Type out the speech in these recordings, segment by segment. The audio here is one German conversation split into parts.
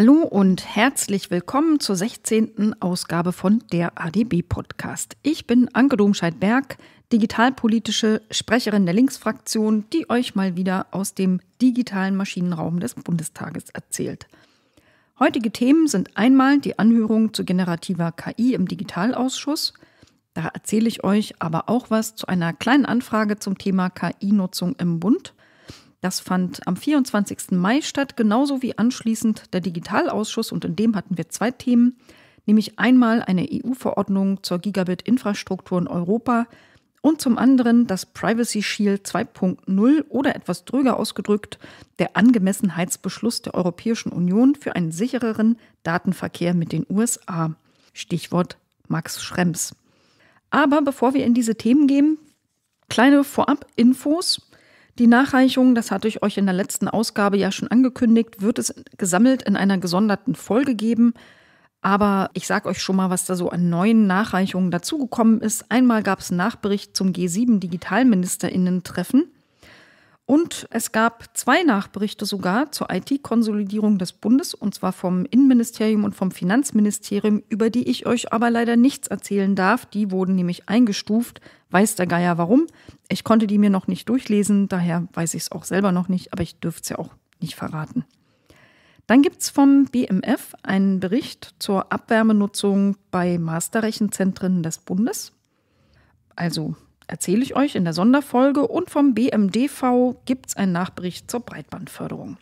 Hallo und herzlich willkommen zur 16. Ausgabe von der ADB Podcast. Ich bin Anke Domscheit-Berg, digitalpolitische Sprecherin der Linksfraktion, die euch mal wieder aus dem digitalen Maschinenraum des Bundestages erzählt. Heutige Themen sind einmal die Anhörung zu generativer KI im Digitalausschuss. Da erzähle ich euch aber auch was zu einer kleinen Anfrage zum Thema KI-Nutzung im Bund das fand am 24. Mai statt, genauso wie anschließend der Digitalausschuss und in dem hatten wir zwei Themen, nämlich einmal eine EU-Verordnung zur Gigabit-Infrastruktur in Europa und zum anderen das Privacy Shield 2.0 oder etwas dröger ausgedrückt der Angemessenheitsbeschluss der Europäischen Union für einen sichereren Datenverkehr mit den USA. Stichwort Max Schrems. Aber bevor wir in diese Themen gehen, kleine Vorab-Infos. Die Nachreichung, das hatte ich euch in der letzten Ausgabe ja schon angekündigt, wird es gesammelt in einer gesonderten Folge geben. Aber ich sage euch schon mal, was da so an neuen Nachreichungen dazugekommen ist. Einmal gab es einen Nachbericht zum G7-Digitalministerinnen-Treffen. Und es gab zwei Nachberichte sogar zur IT-Konsolidierung des Bundes, und zwar vom Innenministerium und vom Finanzministerium, über die ich euch aber leider nichts erzählen darf. Die wurden nämlich eingestuft Weiß der Geier warum. Ich konnte die mir noch nicht durchlesen, daher weiß ich es auch selber noch nicht, aber ich dürfte es ja auch nicht verraten. Dann gibt es vom BMF einen Bericht zur Abwärmenutzung bei Masterrechenzentren des Bundes. Also erzähle ich euch in der Sonderfolge und vom BMDV gibt es einen Nachbericht zur Breitbandförderung.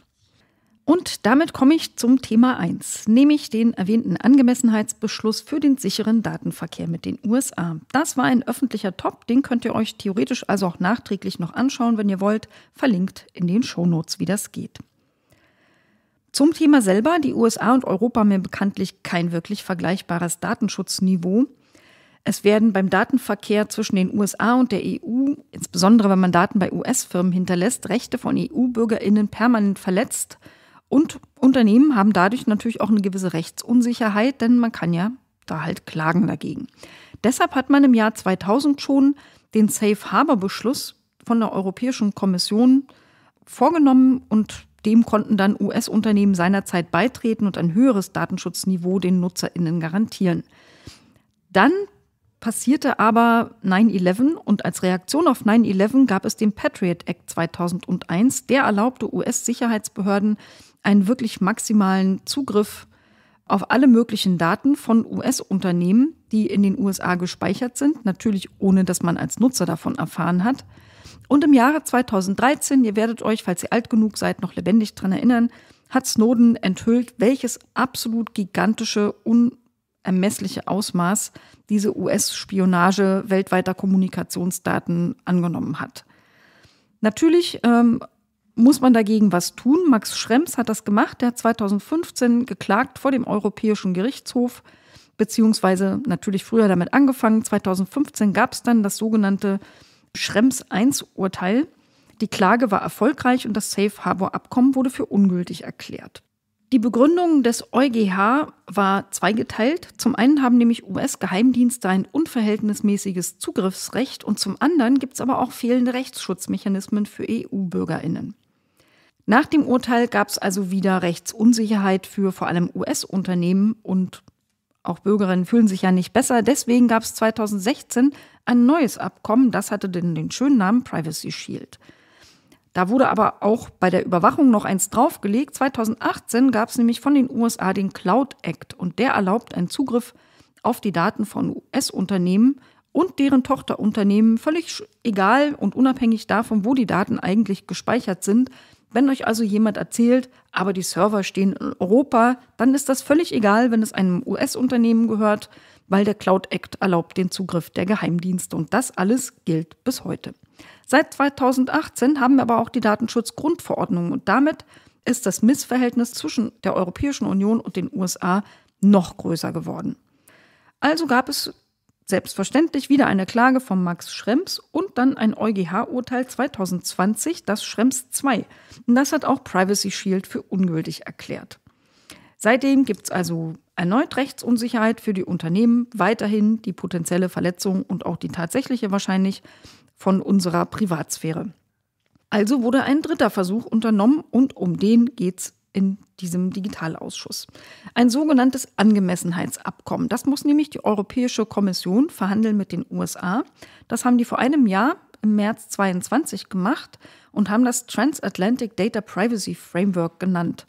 Und damit komme ich zum Thema 1, nämlich den erwähnten Angemessenheitsbeschluss für den sicheren Datenverkehr mit den USA. Das war ein öffentlicher Top, den könnt ihr euch theoretisch also auch nachträglich noch anschauen, wenn ihr wollt, verlinkt in den Shownotes, wie das geht. Zum Thema selber, die USA und Europa haben bekanntlich kein wirklich vergleichbares Datenschutzniveau. Es werden beim Datenverkehr zwischen den USA und der EU, insbesondere wenn man Daten bei US-Firmen hinterlässt, Rechte von EU-Bürgerinnen permanent verletzt – und Unternehmen haben dadurch natürlich auch eine gewisse Rechtsunsicherheit, denn man kann ja da halt klagen dagegen. Deshalb hat man im Jahr 2000 schon den Safe Harbor Beschluss von der Europäischen Kommission vorgenommen und dem konnten dann US-Unternehmen seinerzeit beitreten und ein höheres Datenschutzniveau den Nutzerinnen garantieren. Dann passierte aber 9-11 und als Reaktion auf 9-11 gab es den Patriot Act 2001, der erlaubte US-Sicherheitsbehörden, einen wirklich maximalen Zugriff auf alle möglichen Daten von US-Unternehmen, die in den USA gespeichert sind, natürlich ohne dass man als Nutzer davon erfahren hat. Und im Jahre 2013, ihr werdet euch, falls ihr alt genug seid, noch lebendig daran erinnern, hat Snowden enthüllt, welches absolut gigantische, unermessliche Ausmaß diese US-Spionage weltweiter Kommunikationsdaten angenommen hat. Natürlich ähm, muss man dagegen was tun? Max Schrems hat das gemacht. Der hat 2015 geklagt vor dem Europäischen Gerichtshof, beziehungsweise natürlich früher damit angefangen. 2015 gab es dann das sogenannte Schrems I-Urteil. Die Klage war erfolgreich und das Safe Harbor-Abkommen wurde für ungültig erklärt. Die Begründung des EuGH war zweigeteilt. Zum einen haben nämlich US-Geheimdienste ein unverhältnismäßiges Zugriffsrecht und zum anderen gibt es aber auch fehlende Rechtsschutzmechanismen für EU-Bürgerinnen. Nach dem Urteil gab es also wieder Rechtsunsicherheit für vor allem US-Unternehmen und auch Bürgerinnen fühlen sich ja nicht besser. Deswegen gab es 2016 ein neues Abkommen, das hatte den, den schönen Namen Privacy Shield. Da wurde aber auch bei der Überwachung noch eins draufgelegt. 2018 gab es nämlich von den USA den Cloud Act und der erlaubt einen Zugriff auf die Daten von US-Unternehmen und deren Tochterunternehmen, völlig egal und unabhängig davon, wo die Daten eigentlich gespeichert sind. Wenn euch also jemand erzählt, aber die Server stehen in Europa, dann ist das völlig egal, wenn es einem US-Unternehmen gehört, weil der Cloud Act erlaubt den Zugriff der Geheimdienste und das alles gilt bis heute. Seit 2018 haben wir aber auch die Datenschutzgrundverordnung und damit ist das Missverhältnis zwischen der Europäischen Union und den USA noch größer geworden. Also gab es Selbstverständlich wieder eine Klage von Max Schrems und dann ein EuGH-Urteil 2020, das Schrems II. Und das hat auch Privacy Shield für ungültig erklärt. Seitdem gibt es also erneut Rechtsunsicherheit für die Unternehmen, weiterhin die potenzielle Verletzung und auch die tatsächliche wahrscheinlich von unserer Privatsphäre. Also wurde ein dritter Versuch unternommen und um den geht geht's in diesem Digitalausschuss. Ein sogenanntes Angemessenheitsabkommen. Das muss nämlich die Europäische Kommission verhandeln mit den USA. Das haben die vor einem Jahr im März 22 gemacht und haben das Transatlantic Data Privacy Framework genannt.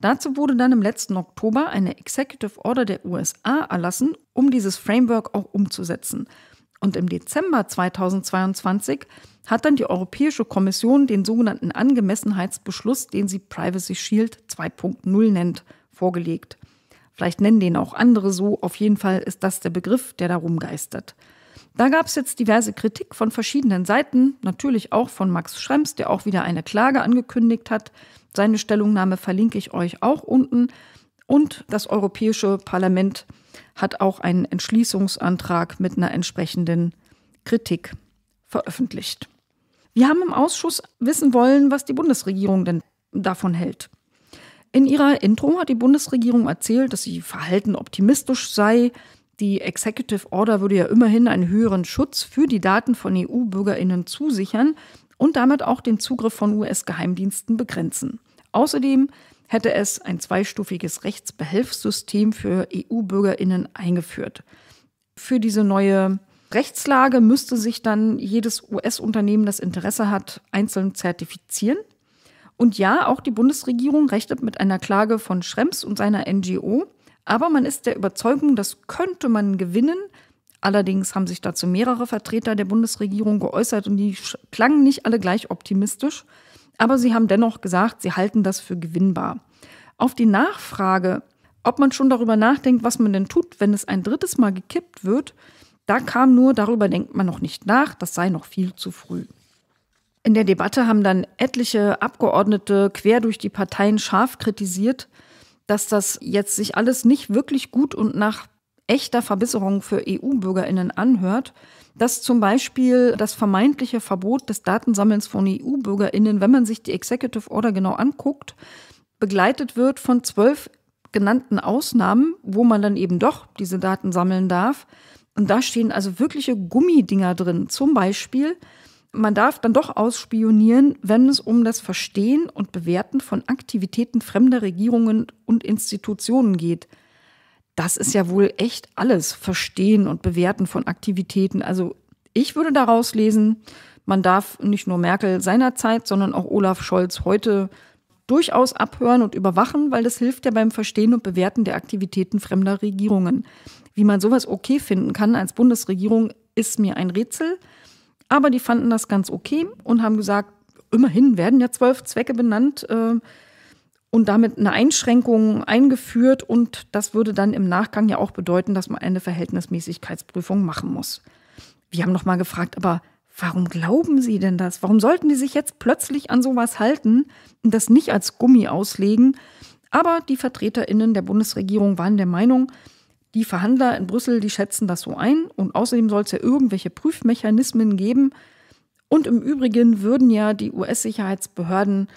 Dazu wurde dann im letzten Oktober eine Executive Order der USA erlassen, um dieses Framework auch umzusetzen. Und im Dezember 2022 hat dann die Europäische Kommission den sogenannten Angemessenheitsbeschluss, den sie Privacy Shield 2.0 nennt, vorgelegt. Vielleicht nennen den auch andere so, auf jeden Fall ist das der Begriff, der da rumgeistert. Da gab es jetzt diverse Kritik von verschiedenen Seiten, natürlich auch von Max Schrems, der auch wieder eine Klage angekündigt hat. Seine Stellungnahme verlinke ich euch auch unten. Und das Europäische Parlament hat auch einen Entschließungsantrag mit einer entsprechenden Kritik veröffentlicht. Wir haben im Ausschuss wissen wollen, was die Bundesregierung denn davon hält. In ihrer Intro hat die Bundesregierung erzählt, dass sie verhalten optimistisch sei. Die Executive Order würde ja immerhin einen höheren Schutz für die Daten von EU-Bürgerinnen zusichern und damit auch den Zugriff von US-Geheimdiensten begrenzen. Außerdem hätte es ein zweistufiges Rechtsbehelfssystem für EU-Bürgerinnen eingeführt. Für diese neue Rechtslage müsste sich dann jedes US-Unternehmen, das Interesse hat, einzeln zertifizieren. Und ja, auch die Bundesregierung rechnet mit einer Klage von Schrems und seiner NGO. Aber man ist der Überzeugung, das könnte man gewinnen. Allerdings haben sich dazu mehrere Vertreter der Bundesregierung geäußert und die klangen nicht alle gleich optimistisch. Aber sie haben dennoch gesagt, sie halten das für gewinnbar. Auf die Nachfrage, ob man schon darüber nachdenkt, was man denn tut, wenn es ein drittes Mal gekippt wird, da kam nur, darüber denkt man noch nicht nach, das sei noch viel zu früh. In der Debatte haben dann etliche Abgeordnete quer durch die Parteien scharf kritisiert, dass das jetzt sich alles nicht wirklich gut und nach echter Verbesserung für EU-Bürgerinnen anhört dass zum Beispiel das vermeintliche Verbot des Datensammelns von EU-BürgerInnen, wenn man sich die Executive Order genau anguckt, begleitet wird von zwölf genannten Ausnahmen, wo man dann eben doch diese Daten sammeln darf. Und da stehen also wirkliche Gummidinger drin. Zum Beispiel, man darf dann doch ausspionieren, wenn es um das Verstehen und Bewerten von Aktivitäten fremder Regierungen und Institutionen geht das ist ja wohl echt alles, Verstehen und Bewerten von Aktivitäten. Also ich würde daraus lesen, man darf nicht nur Merkel seinerzeit, sondern auch Olaf Scholz heute durchaus abhören und überwachen, weil das hilft ja beim Verstehen und Bewerten der Aktivitäten fremder Regierungen. Wie man sowas okay finden kann als Bundesregierung, ist mir ein Rätsel. Aber die fanden das ganz okay und haben gesagt, immerhin werden ja zwölf Zwecke benannt. Äh, und damit eine Einschränkung eingeführt und das würde dann im Nachgang ja auch bedeuten, dass man eine Verhältnismäßigkeitsprüfung machen muss. Wir haben nochmal gefragt, aber warum glauben Sie denn das? Warum sollten die sich jetzt plötzlich an sowas halten und das nicht als Gummi auslegen? Aber die Vertreterinnen der Bundesregierung waren der Meinung, die Verhandler in Brüssel, die schätzen das so ein und außerdem soll es ja irgendwelche Prüfmechanismen geben. Und im Übrigen würden ja die US-Sicherheitsbehörden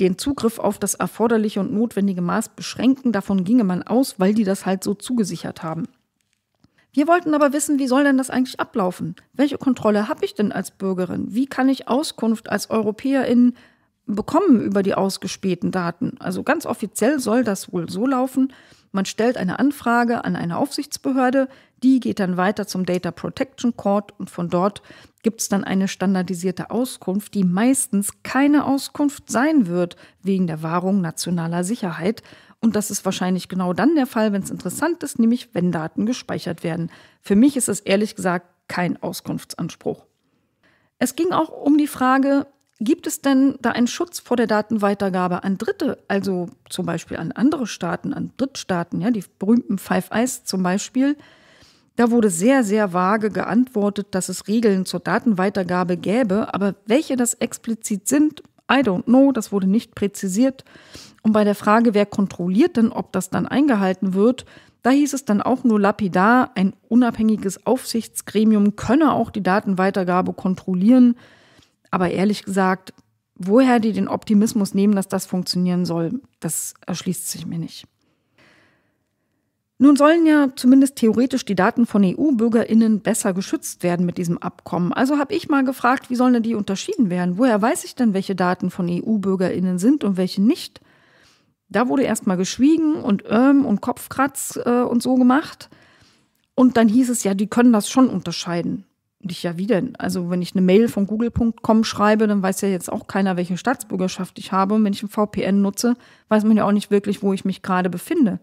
den Zugriff auf das erforderliche und notwendige Maß beschränken. Davon ginge man aus, weil die das halt so zugesichert haben. Wir wollten aber wissen, wie soll denn das eigentlich ablaufen? Welche Kontrolle habe ich denn als Bürgerin? Wie kann ich Auskunft als Europäerin bekommen über die ausgespähten Daten? Also ganz offiziell soll das wohl so laufen. Man stellt eine Anfrage an eine Aufsichtsbehörde, die geht dann weiter zum Data Protection Court und von dort gibt es dann eine standardisierte Auskunft, die meistens keine Auskunft sein wird wegen der Wahrung nationaler Sicherheit. Und das ist wahrscheinlich genau dann der Fall, wenn es interessant ist, nämlich wenn Daten gespeichert werden. Für mich ist es ehrlich gesagt kein Auskunftsanspruch. Es ging auch um die Frage, Gibt es denn da einen Schutz vor der Datenweitergabe an Dritte, also zum Beispiel an andere Staaten, an Drittstaaten, ja, die berühmten Five Eyes zum Beispiel? Da wurde sehr, sehr vage geantwortet, dass es Regeln zur Datenweitergabe gäbe, aber welche das explizit sind, I don't know, das wurde nicht präzisiert. Und bei der Frage, wer kontrolliert denn, ob das dann eingehalten wird, da hieß es dann auch nur lapidar, ein unabhängiges Aufsichtsgremium könne auch die Datenweitergabe kontrollieren. Aber ehrlich gesagt, woher die den Optimismus nehmen, dass das funktionieren soll, das erschließt sich mir nicht. Nun sollen ja zumindest theoretisch die Daten von EU-Bürgerinnen besser geschützt werden mit diesem Abkommen. Also habe ich mal gefragt, wie sollen denn die unterschieden werden? Woher weiß ich denn, welche Daten von EU-Bürgerinnen sind und welche nicht? Da wurde erstmal geschwiegen und ähm und Kopfkratz äh, und so gemacht. Und dann hieß es ja, die können das schon unterscheiden. Und ich ja, wie denn? Also, wenn ich eine Mail von google.com schreibe, dann weiß ja jetzt auch keiner, welche Staatsbürgerschaft ich habe. Und wenn ich ein VPN nutze, weiß man ja auch nicht wirklich, wo ich mich gerade befinde.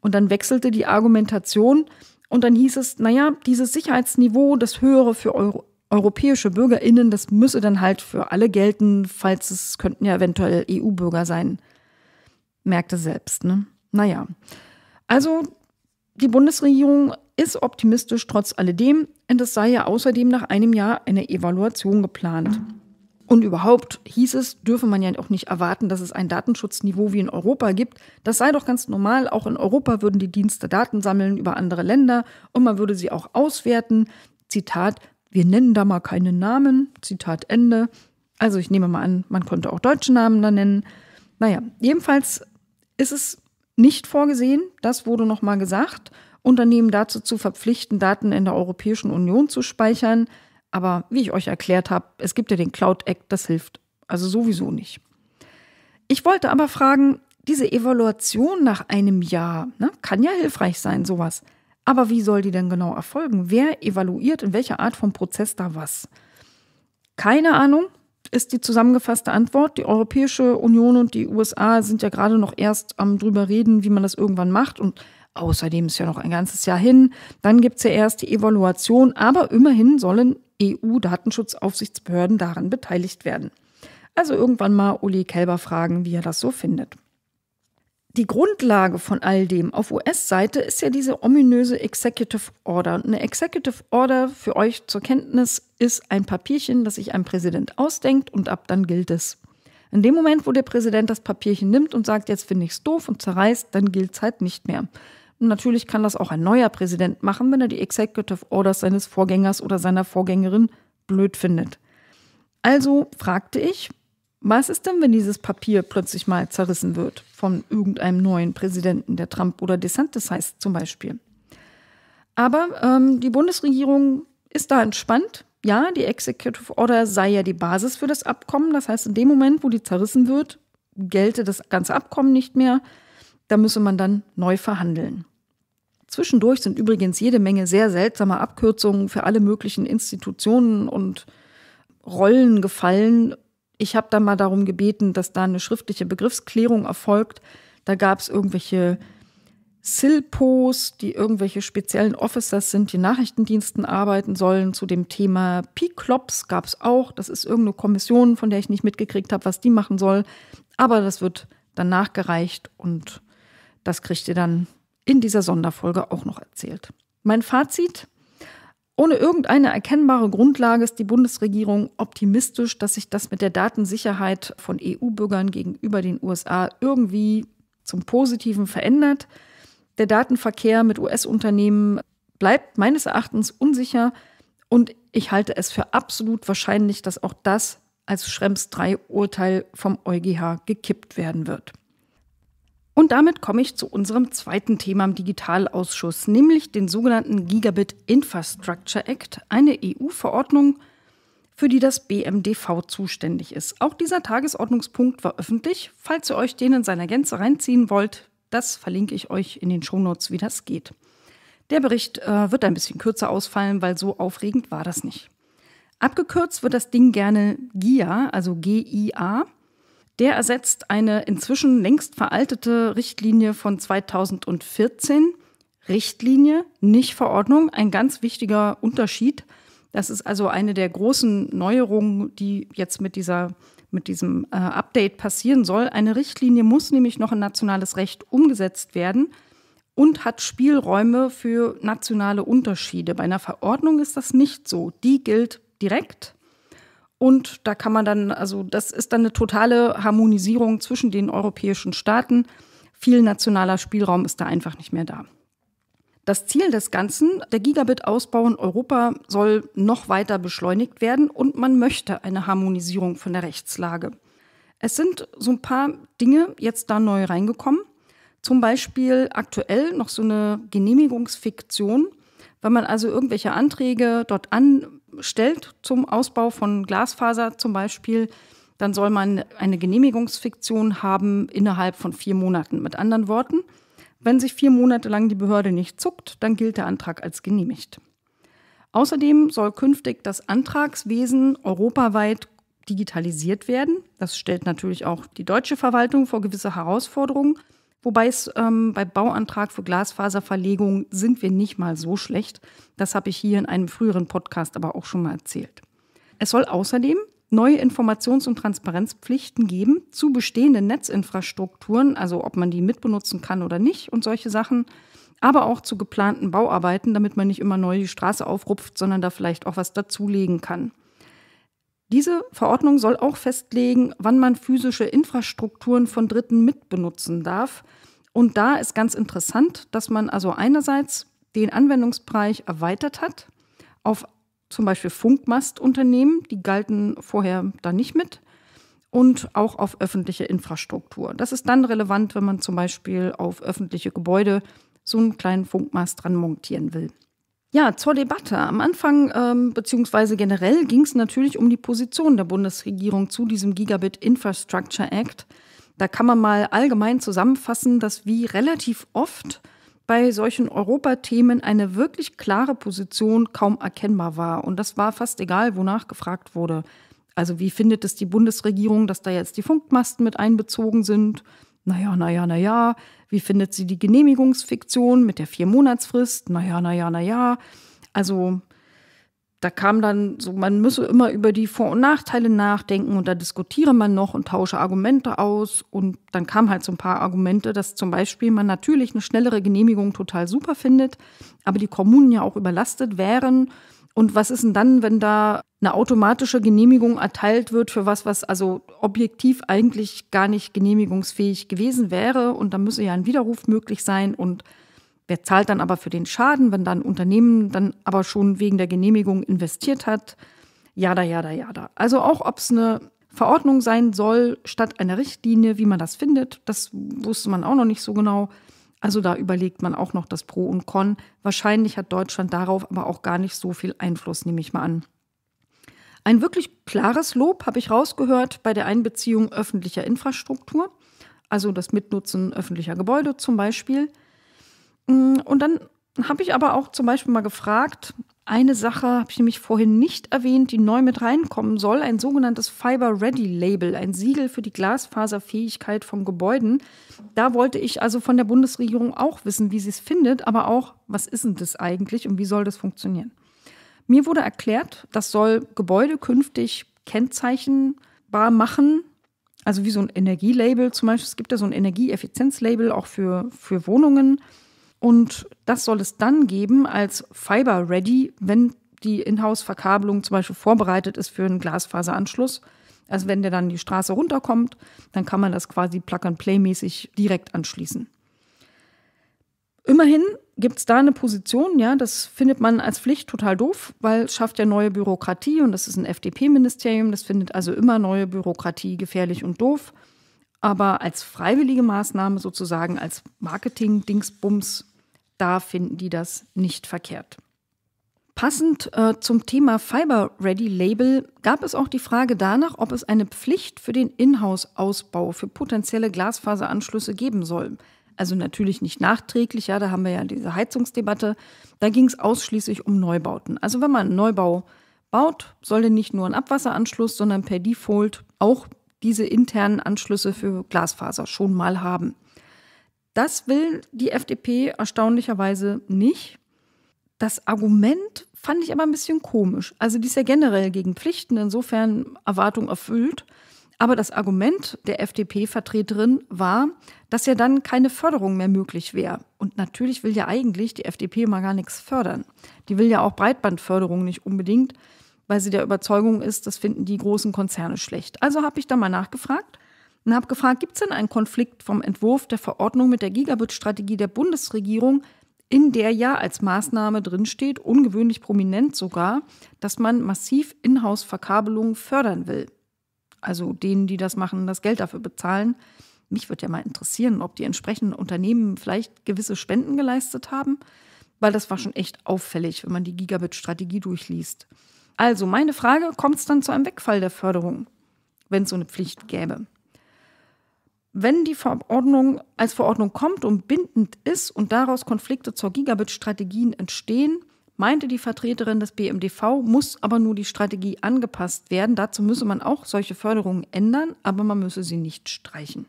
Und dann wechselte die Argumentation und dann hieß es, naja, dieses Sicherheitsniveau, das höhere für Euro europäische BürgerInnen, das müsse dann halt für alle gelten, falls es könnten ja eventuell EU-Bürger sein. Merkte selbst, ne? Naja. Also, die Bundesregierung ist optimistisch trotz alledem und es sei ja außerdem nach einem Jahr eine Evaluation geplant. Mhm. Und überhaupt hieß es, dürfe man ja auch nicht erwarten, dass es ein Datenschutzniveau wie in Europa gibt. Das sei doch ganz normal. Auch in Europa würden die Dienste Daten sammeln über andere Länder und man würde sie auch auswerten. Zitat, wir nennen da mal keine Namen. Zitat Ende. Also ich nehme mal an, man könnte auch deutsche Namen da nennen. Naja, jedenfalls ist es nicht vorgesehen. Das wurde nochmal gesagt. Unternehmen dazu zu verpflichten, Daten in der Europäischen Union zu speichern. Aber wie ich euch erklärt habe, es gibt ja den Cloud Act, das hilft also sowieso nicht. Ich wollte aber fragen, diese Evaluation nach einem Jahr ne, kann ja hilfreich sein, sowas. Aber wie soll die denn genau erfolgen? Wer evaluiert in welcher Art von Prozess da was? Keine Ahnung ist die zusammengefasste Antwort. Die Europäische Union und die USA sind ja gerade noch erst am drüber reden, wie man das irgendwann macht. Und außerdem ist ja noch ein ganzes Jahr hin. Dann gibt es ja erst die Evaluation. Aber immerhin sollen EU-Datenschutzaufsichtsbehörden daran beteiligt werden. Also irgendwann mal Uli Kelber fragen, wie er das so findet. Die Grundlage von all dem auf US-Seite ist ja diese ominöse Executive Order. Eine Executive Order für euch zur Kenntnis ist ein Papierchen, das sich ein Präsident ausdenkt und ab dann gilt es. In dem Moment, wo der Präsident das Papierchen nimmt und sagt, jetzt finde ich es doof und zerreißt, dann gilt es halt nicht mehr natürlich kann das auch ein neuer Präsident machen, wenn er die Executive Orders seines Vorgängers oder seiner Vorgängerin blöd findet. Also fragte ich, was ist denn, wenn dieses Papier plötzlich mal zerrissen wird von irgendeinem neuen Präsidenten, der Trump oder DeSantis heißt zum Beispiel? Aber ähm, die Bundesregierung ist da entspannt. Ja, die Executive Order sei ja die Basis für das Abkommen. Das heißt, in dem Moment, wo die zerrissen wird, gelte das ganze Abkommen nicht mehr. Da müsse man dann neu verhandeln. Zwischendurch sind übrigens jede Menge sehr seltsame Abkürzungen für alle möglichen Institutionen und Rollen gefallen. Ich habe da mal darum gebeten, dass da eine schriftliche Begriffsklärung erfolgt. Da gab es irgendwelche SILPOs, die irgendwelche speziellen Officers sind, die Nachrichtendiensten arbeiten sollen. Zu dem Thema PCLOPS gab es auch. Das ist irgendeine Kommission, von der ich nicht mitgekriegt habe, was die machen soll. Aber das wird dann nachgereicht und das kriegt ihr dann in dieser Sonderfolge auch noch erzählt. Mein Fazit. Ohne irgendeine erkennbare Grundlage ist die Bundesregierung optimistisch, dass sich das mit der Datensicherheit von EU-Bürgern gegenüber den USA irgendwie zum Positiven verändert. Der Datenverkehr mit US-Unternehmen bleibt meines Erachtens unsicher und ich halte es für absolut wahrscheinlich, dass auch das als Schrems 3 Urteil vom EuGH gekippt werden wird. Und damit komme ich zu unserem zweiten Thema im Digitalausschuss, nämlich den sogenannten Gigabit Infrastructure Act, eine EU-Verordnung, für die das BMDV zuständig ist. Auch dieser Tagesordnungspunkt war öffentlich. Falls ihr euch den in seiner Gänze reinziehen wollt, das verlinke ich euch in den Shownotes, wie das geht. Der Bericht äh, wird ein bisschen kürzer ausfallen, weil so aufregend war das nicht. Abgekürzt wird das Ding gerne GIA, also G-I-A. Der ersetzt eine inzwischen längst veraltete Richtlinie von 2014. Richtlinie, nicht Verordnung, ein ganz wichtiger Unterschied. Das ist also eine der großen Neuerungen, die jetzt mit, dieser, mit diesem äh, Update passieren soll. Eine Richtlinie muss nämlich noch in nationales Recht umgesetzt werden und hat Spielräume für nationale Unterschiede. Bei einer Verordnung ist das nicht so. Die gilt direkt und da kann man dann, also das ist dann eine totale Harmonisierung zwischen den europäischen Staaten. Viel nationaler Spielraum ist da einfach nicht mehr da. Das Ziel des Ganzen, der Gigabit-Ausbau in Europa soll noch weiter beschleunigt werden und man möchte eine Harmonisierung von der Rechtslage. Es sind so ein paar Dinge jetzt da neu reingekommen. Zum Beispiel aktuell noch so eine Genehmigungsfiktion. Wenn man also irgendwelche Anträge dort an stellt zum Ausbau von Glasfaser zum Beispiel, dann soll man eine Genehmigungsfiktion haben innerhalb von vier Monaten. Mit anderen Worten, wenn sich vier Monate lang die Behörde nicht zuckt, dann gilt der Antrag als genehmigt. Außerdem soll künftig das Antragswesen europaweit digitalisiert werden. Das stellt natürlich auch die deutsche Verwaltung vor gewisse Herausforderungen. Wobei es ähm, bei Bauantrag für Glasfaserverlegung sind wir nicht mal so schlecht. Das habe ich hier in einem früheren Podcast aber auch schon mal erzählt. Es soll außerdem neue Informations- und Transparenzpflichten geben zu bestehenden Netzinfrastrukturen, also ob man die mitbenutzen kann oder nicht und solche Sachen, aber auch zu geplanten Bauarbeiten, damit man nicht immer neu die Straße aufrupft, sondern da vielleicht auch was dazulegen kann. Diese Verordnung soll auch festlegen, wann man physische Infrastrukturen von Dritten mitbenutzen darf. Und da ist ganz interessant, dass man also einerseits den Anwendungsbereich erweitert hat auf zum Beispiel Funkmastunternehmen, die galten vorher da nicht mit, und auch auf öffentliche Infrastruktur. Das ist dann relevant, wenn man zum Beispiel auf öffentliche Gebäude so einen kleinen Funkmast dran montieren will. Ja, zur Debatte. Am Anfang ähm, beziehungsweise generell ging es natürlich um die Position der Bundesregierung zu diesem Gigabit Infrastructure Act. Da kann man mal allgemein zusammenfassen, dass wie relativ oft bei solchen Europathemen eine wirklich klare Position kaum erkennbar war. Und das war fast egal, wonach gefragt wurde. Also wie findet es die Bundesregierung, dass da jetzt die Funkmasten mit einbezogen sind? Naja, naja, naja, wie findet sie die Genehmigungsfiktion mit der Vier-Monatsfrist? Naja, naja, naja. Also da kam dann so, man müsse immer über die Vor- und Nachteile nachdenken und da diskutiere man noch und tausche Argumente aus. Und dann kamen halt so ein paar Argumente, dass zum Beispiel man natürlich eine schnellere Genehmigung total super findet, aber die Kommunen ja auch überlastet wären und was ist denn dann, wenn da eine automatische Genehmigung erteilt wird für was, was also objektiv eigentlich gar nicht genehmigungsfähig gewesen wäre? Und da müsse ja ein Widerruf möglich sein. Und wer zahlt dann aber für den Schaden, wenn dann Unternehmen dann aber schon wegen der Genehmigung investiert hat? Ja, ja, da, da, ja, da. Also auch, ob es eine Verordnung sein soll statt einer Richtlinie, wie man das findet, das wusste man auch noch nicht so genau. Also da überlegt man auch noch das Pro und Con. Wahrscheinlich hat Deutschland darauf aber auch gar nicht so viel Einfluss, nehme ich mal an. Ein wirklich klares Lob habe ich rausgehört bei der Einbeziehung öffentlicher Infrastruktur, also das Mitnutzen öffentlicher Gebäude zum Beispiel. Mm, und dann habe ich aber auch zum Beispiel mal gefragt, eine Sache habe ich nämlich vorhin nicht erwähnt, die neu mit reinkommen soll, ein sogenanntes Fiber Ready Label, ein Siegel für die Glasfaserfähigkeit von Gebäuden. Da wollte ich also von der Bundesregierung auch wissen, wie sie es findet, aber auch, was ist denn das eigentlich und wie soll das funktionieren? Mir wurde erklärt, das soll Gebäude künftig kennzeichnbar machen, also wie so ein Energielabel zum Beispiel. Es gibt ja so ein Energieeffizienzlabel auch für, für Wohnungen. Und das soll es dann geben als Fiber Ready, wenn die Inhouse-Verkabelung zum Beispiel vorbereitet ist für einen Glasfaseranschluss. Also wenn der dann die Straße runterkommt, dann kann man das quasi Plug-and-Play-mäßig direkt anschließen. Immerhin gibt es da eine Position, ja, das findet man als Pflicht total doof, weil es schafft ja neue Bürokratie und das ist ein FDP-Ministerium, das findet also immer neue Bürokratie gefährlich und doof. Aber als freiwillige Maßnahme sozusagen, als Marketing-Dingsbums da finden die das nicht verkehrt. Passend äh, zum Thema Fiber Ready Label gab es auch die Frage danach, ob es eine Pflicht für den Inhouse-Ausbau für potenzielle Glasfaseranschlüsse geben soll. Also natürlich nicht nachträglich, ja, da haben wir ja diese Heizungsdebatte. Da ging es ausschließlich um Neubauten. Also wenn man einen Neubau baut, soll sollte nicht nur ein Abwasseranschluss, sondern per Default auch diese internen Anschlüsse für Glasfaser schon mal haben. Das will die FDP erstaunlicherweise nicht. Das Argument fand ich aber ein bisschen komisch. Also die ist ja generell gegen Pflichten, insofern Erwartung erfüllt. Aber das Argument der FDP-Vertreterin war, dass ja dann keine Förderung mehr möglich wäre. Und natürlich will ja eigentlich die FDP mal gar nichts fördern. Die will ja auch Breitbandförderung nicht unbedingt, weil sie der Überzeugung ist, das finden die großen Konzerne schlecht. Also habe ich da mal nachgefragt und habe gefragt, gibt es denn einen Konflikt vom Entwurf der Verordnung mit der Gigabit-Strategie der Bundesregierung, in der ja als Maßnahme drinsteht, ungewöhnlich prominent sogar, dass man massiv Inhouse-Verkabelungen fördern will. Also denen, die das machen, das Geld dafür bezahlen. Mich würde ja mal interessieren, ob die entsprechenden Unternehmen vielleicht gewisse Spenden geleistet haben, weil das war schon echt auffällig, wenn man die Gigabit-Strategie durchliest. Also meine Frage, kommt es dann zu einem Wegfall der Förderung, wenn es so eine Pflicht gäbe? wenn die Verordnung als Verordnung kommt und bindend ist und daraus Konflikte zur Gigabit-Strategien entstehen, meinte die Vertreterin des BMDV, muss aber nur die Strategie angepasst werden. Dazu müsse man auch solche Förderungen ändern, aber man müsse sie nicht streichen.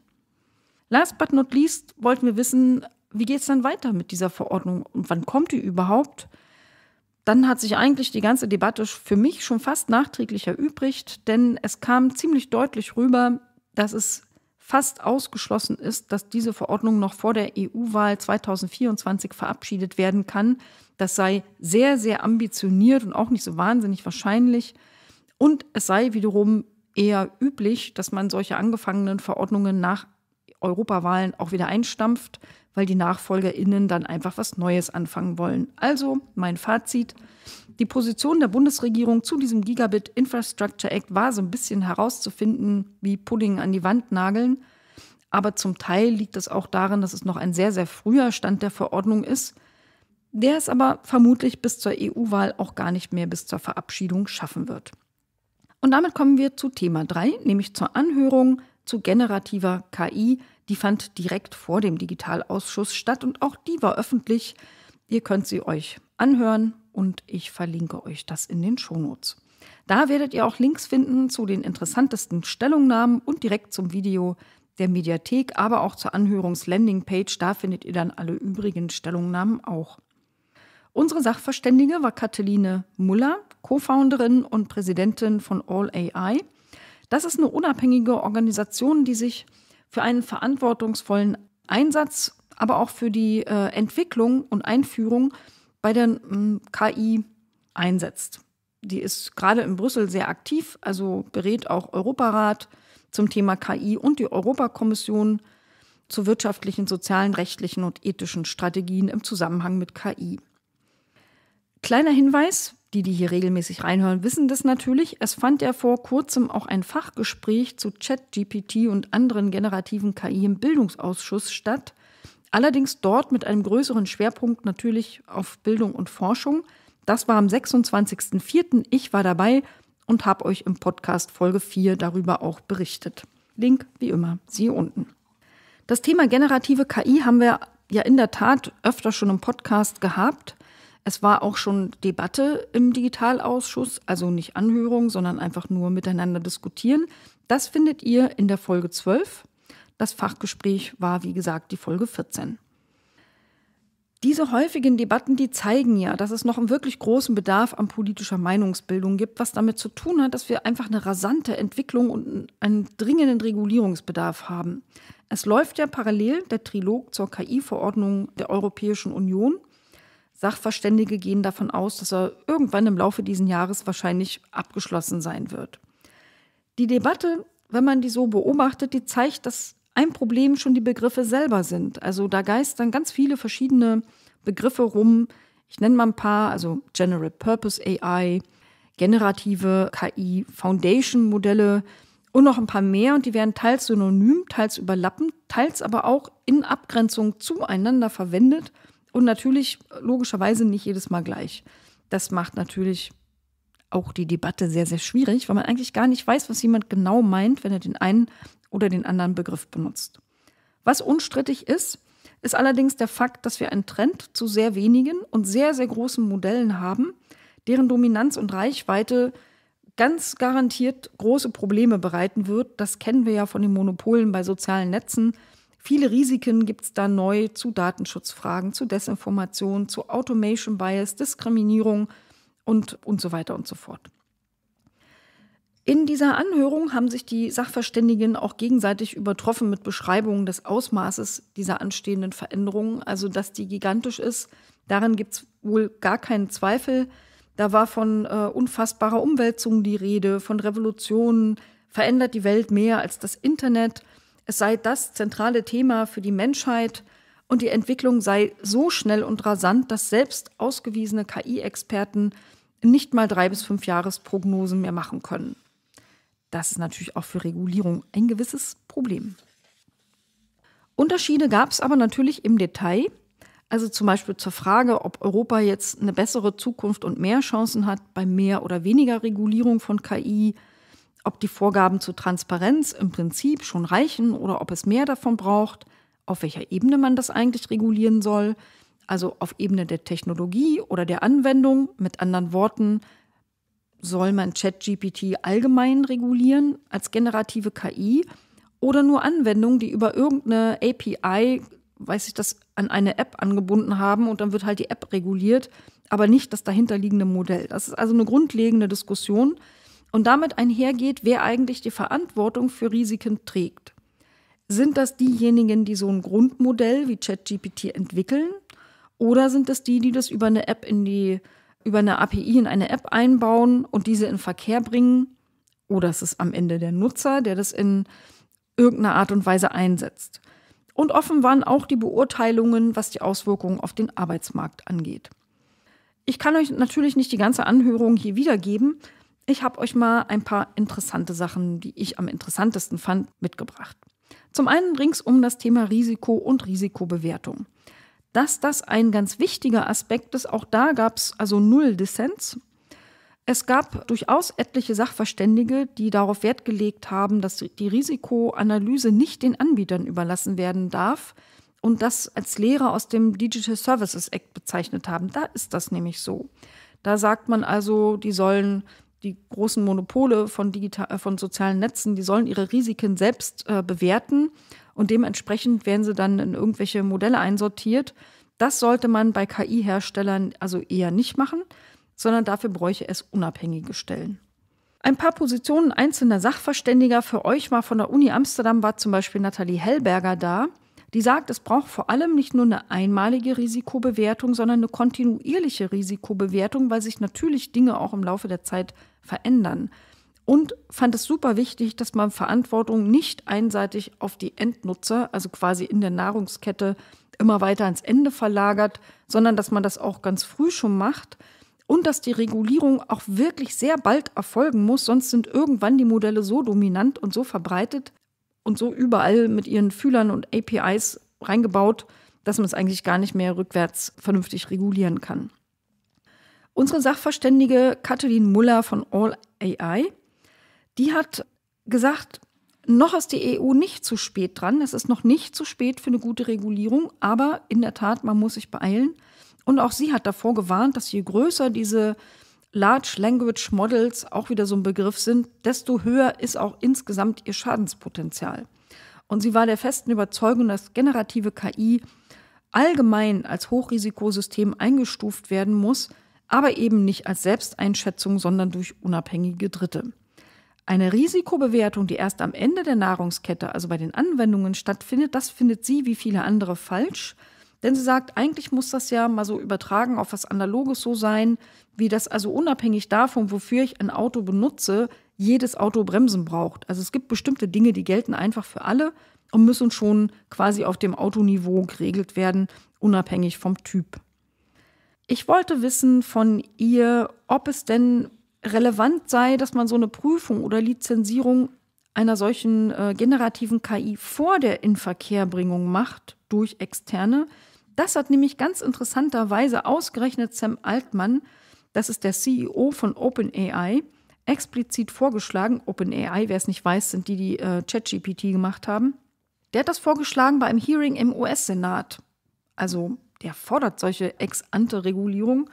Last but not least wollten wir wissen, wie geht es dann weiter mit dieser Verordnung und wann kommt die überhaupt? Dann hat sich eigentlich die ganze Debatte für mich schon fast nachträglich erübrigt, denn es kam ziemlich deutlich rüber, dass es fast ausgeschlossen ist, dass diese Verordnung noch vor der EU-Wahl 2024 verabschiedet werden kann. Das sei sehr, sehr ambitioniert und auch nicht so wahnsinnig wahrscheinlich. Und es sei wiederum eher üblich, dass man solche angefangenen Verordnungen nach Europawahlen auch wieder einstampft, weil die NachfolgerInnen dann einfach was Neues anfangen wollen. Also mein Fazit. Die Position der Bundesregierung zu diesem Gigabit Infrastructure Act war so ein bisschen herauszufinden, wie Pudding an die Wand nageln. Aber zum Teil liegt es auch darin, dass es noch ein sehr, sehr früher Stand der Verordnung ist. Der es aber vermutlich bis zur EU-Wahl auch gar nicht mehr bis zur Verabschiedung schaffen wird. Und damit kommen wir zu Thema 3, nämlich zur Anhörung zu generativer KI. Die fand direkt vor dem Digitalausschuss statt und auch die war öffentlich. Ihr könnt sie euch anhören und ich verlinke euch das in den Shownotes. Da werdet ihr auch Links finden zu den interessantesten Stellungnahmen und direkt zum Video der Mediathek, aber auch zur Anhörungs-Landingpage. Da findet ihr dann alle übrigen Stellungnahmen auch. Unsere Sachverständige war Katheline Muller, Co-Founderin und Präsidentin von All AI. Das ist eine unabhängige Organisation, die sich für einen verantwortungsvollen Einsatz, aber auch für die äh, Entwicklung und Einführung bei der ähm, KI einsetzt. Die ist gerade in Brüssel sehr aktiv, also berät auch Europarat zum Thema KI und die Europakommission zu wirtschaftlichen, sozialen, rechtlichen und ethischen Strategien im Zusammenhang mit KI. Kleiner Hinweis, die, die hier regelmäßig reinhören, wissen das natürlich. Es fand ja vor kurzem auch ein Fachgespräch zu ChatGPT und anderen generativen KI im Bildungsausschuss statt. Allerdings dort mit einem größeren Schwerpunkt natürlich auf Bildung und Forschung. Das war am 26.04. Ich war dabei und habe euch im Podcast Folge 4 darüber auch berichtet. Link wie immer, siehe unten. Das Thema generative KI haben wir ja in der Tat öfter schon im Podcast gehabt. Es war auch schon Debatte im Digitalausschuss, also nicht Anhörung, sondern einfach nur miteinander diskutieren. Das findet ihr in der Folge 12. Das Fachgespräch war, wie gesagt, die Folge 14. Diese häufigen Debatten, die zeigen ja, dass es noch einen wirklich großen Bedarf an politischer Meinungsbildung gibt, was damit zu tun hat, dass wir einfach eine rasante Entwicklung und einen dringenden Regulierungsbedarf haben. Es läuft ja parallel der Trilog zur KI-Verordnung der Europäischen Union. Sachverständige gehen davon aus, dass er irgendwann im Laufe dieses Jahres wahrscheinlich abgeschlossen sein wird. Die Debatte, wenn man die so beobachtet, die zeigt, dass ein Problem schon die Begriffe selber sind. Also da geistern ganz viele verschiedene Begriffe rum. Ich nenne mal ein paar, also General Purpose AI, generative KI, Foundation-Modelle und noch ein paar mehr. Und die werden teils synonym, teils überlappend, teils aber auch in Abgrenzung zueinander verwendet und natürlich äh, logischerweise nicht jedes Mal gleich. Das macht natürlich auch die Debatte sehr, sehr schwierig, weil man eigentlich gar nicht weiß, was jemand genau meint, wenn er den einen oder den anderen Begriff benutzt. Was unstrittig ist, ist allerdings der Fakt, dass wir einen Trend zu sehr wenigen und sehr, sehr großen Modellen haben, deren Dominanz und Reichweite ganz garantiert große Probleme bereiten wird. Das kennen wir ja von den Monopolen bei sozialen Netzen. Viele Risiken gibt es da neu zu Datenschutzfragen, zu Desinformation, zu Automation Bias, Diskriminierung und, und so weiter und so fort. In dieser Anhörung haben sich die Sachverständigen auch gegenseitig übertroffen mit Beschreibungen des Ausmaßes dieser anstehenden Veränderungen. Also, dass die gigantisch ist, daran gibt es wohl gar keinen Zweifel. Da war von äh, unfassbarer Umwälzung die Rede, von Revolutionen, verändert die Welt mehr als das Internet. Es sei das zentrale Thema für die Menschheit und die Entwicklung sei so schnell und rasant, dass selbst ausgewiesene KI-Experten nicht mal drei bis fünf Jahresprognosen mehr machen können. Das ist natürlich auch für Regulierung ein gewisses Problem. Unterschiede gab es aber natürlich im Detail. Also zum Beispiel zur Frage, ob Europa jetzt eine bessere Zukunft und mehr Chancen hat bei mehr oder weniger Regulierung von KI, ob die Vorgaben zur Transparenz im Prinzip schon reichen oder ob es mehr davon braucht, auf welcher Ebene man das eigentlich regulieren soll, also auf Ebene der Technologie oder der Anwendung, mit anderen Worten, soll man ChatGPT allgemein regulieren als generative KI oder nur Anwendungen, die über irgendeine API, weiß ich das, an eine App angebunden haben und dann wird halt die App reguliert, aber nicht das dahinterliegende Modell? Das ist also eine grundlegende Diskussion und damit einhergeht, wer eigentlich die Verantwortung für Risiken trägt. Sind das diejenigen, die so ein Grundmodell wie ChatGPT entwickeln? Oder sind es die, die das über eine App in die über eine API in eine App einbauen und diese in Verkehr bringen. Oder es ist am Ende der Nutzer, der das in irgendeiner Art und Weise einsetzt. Und offen waren auch die Beurteilungen, was die Auswirkungen auf den Arbeitsmarkt angeht. Ich kann euch natürlich nicht die ganze Anhörung hier wiedergeben. Ich habe euch mal ein paar interessante Sachen, die ich am interessantesten fand, mitgebracht. Zum einen rings um das Thema Risiko und Risikobewertung dass das ein ganz wichtiger Aspekt ist. Auch da gab es also null Dissens. Es gab durchaus etliche Sachverständige, die darauf Wert gelegt haben, dass die Risikoanalyse nicht den Anbietern überlassen werden darf und das als Lehre aus dem Digital Services Act bezeichnet haben. Da ist das nämlich so. Da sagt man also, die sollen die großen Monopole von, digital, äh, von sozialen Netzen, die sollen ihre Risiken selbst äh, bewerten und dementsprechend werden sie dann in irgendwelche Modelle einsortiert. Das sollte man bei KI-Herstellern also eher nicht machen, sondern dafür bräuchte es unabhängige Stellen. Ein paar Positionen einzelner Sachverständiger für euch mal von der Uni Amsterdam war zum Beispiel Nathalie Hellberger da. Die sagt, es braucht vor allem nicht nur eine einmalige Risikobewertung, sondern eine kontinuierliche Risikobewertung, weil sich natürlich Dinge auch im Laufe der Zeit verändern und fand es super wichtig, dass man Verantwortung nicht einseitig auf die Endnutzer, also quasi in der Nahrungskette, immer weiter ans Ende verlagert, sondern dass man das auch ganz früh schon macht und dass die Regulierung auch wirklich sehr bald erfolgen muss, sonst sind irgendwann die Modelle so dominant und so verbreitet und so überall mit ihren Fühlern und APIs reingebaut, dass man es eigentlich gar nicht mehr rückwärts vernünftig regulieren kann. Unsere Sachverständige Kathleen Muller von All AI die hat gesagt, noch ist die EU nicht zu spät dran. Es ist noch nicht zu spät für eine gute Regulierung, aber in der Tat, man muss sich beeilen. Und auch sie hat davor gewarnt, dass je größer diese Large Language Models auch wieder so ein Begriff sind, desto höher ist auch insgesamt ihr Schadenspotenzial. Und sie war der festen Überzeugung, dass generative KI allgemein als Hochrisikosystem eingestuft werden muss, aber eben nicht als Selbsteinschätzung, sondern durch unabhängige Dritte. Eine Risikobewertung, die erst am Ende der Nahrungskette, also bei den Anwendungen stattfindet, das findet sie wie viele andere falsch. Denn sie sagt, eigentlich muss das ja mal so übertragen auf was Analoges so sein, wie das also unabhängig davon, wofür ich ein Auto benutze, jedes Auto Bremsen braucht. Also es gibt bestimmte Dinge, die gelten einfach für alle und müssen schon quasi auf dem Autoniveau geregelt werden, unabhängig vom Typ. Ich wollte wissen von ihr, ob es denn relevant sei, dass man so eine Prüfung oder Lizenzierung einer solchen äh, generativen KI vor der Inverkehrbringung macht durch Externe. Das hat nämlich ganz interessanterweise ausgerechnet Sam Altmann, das ist der CEO von OpenAI, explizit vorgeschlagen. OpenAI, wer es nicht weiß, sind die, die äh, ChatGPT gemacht haben. Der hat das vorgeschlagen bei einem Hearing im US-Senat. Also der fordert solche ex-ante Regulierung.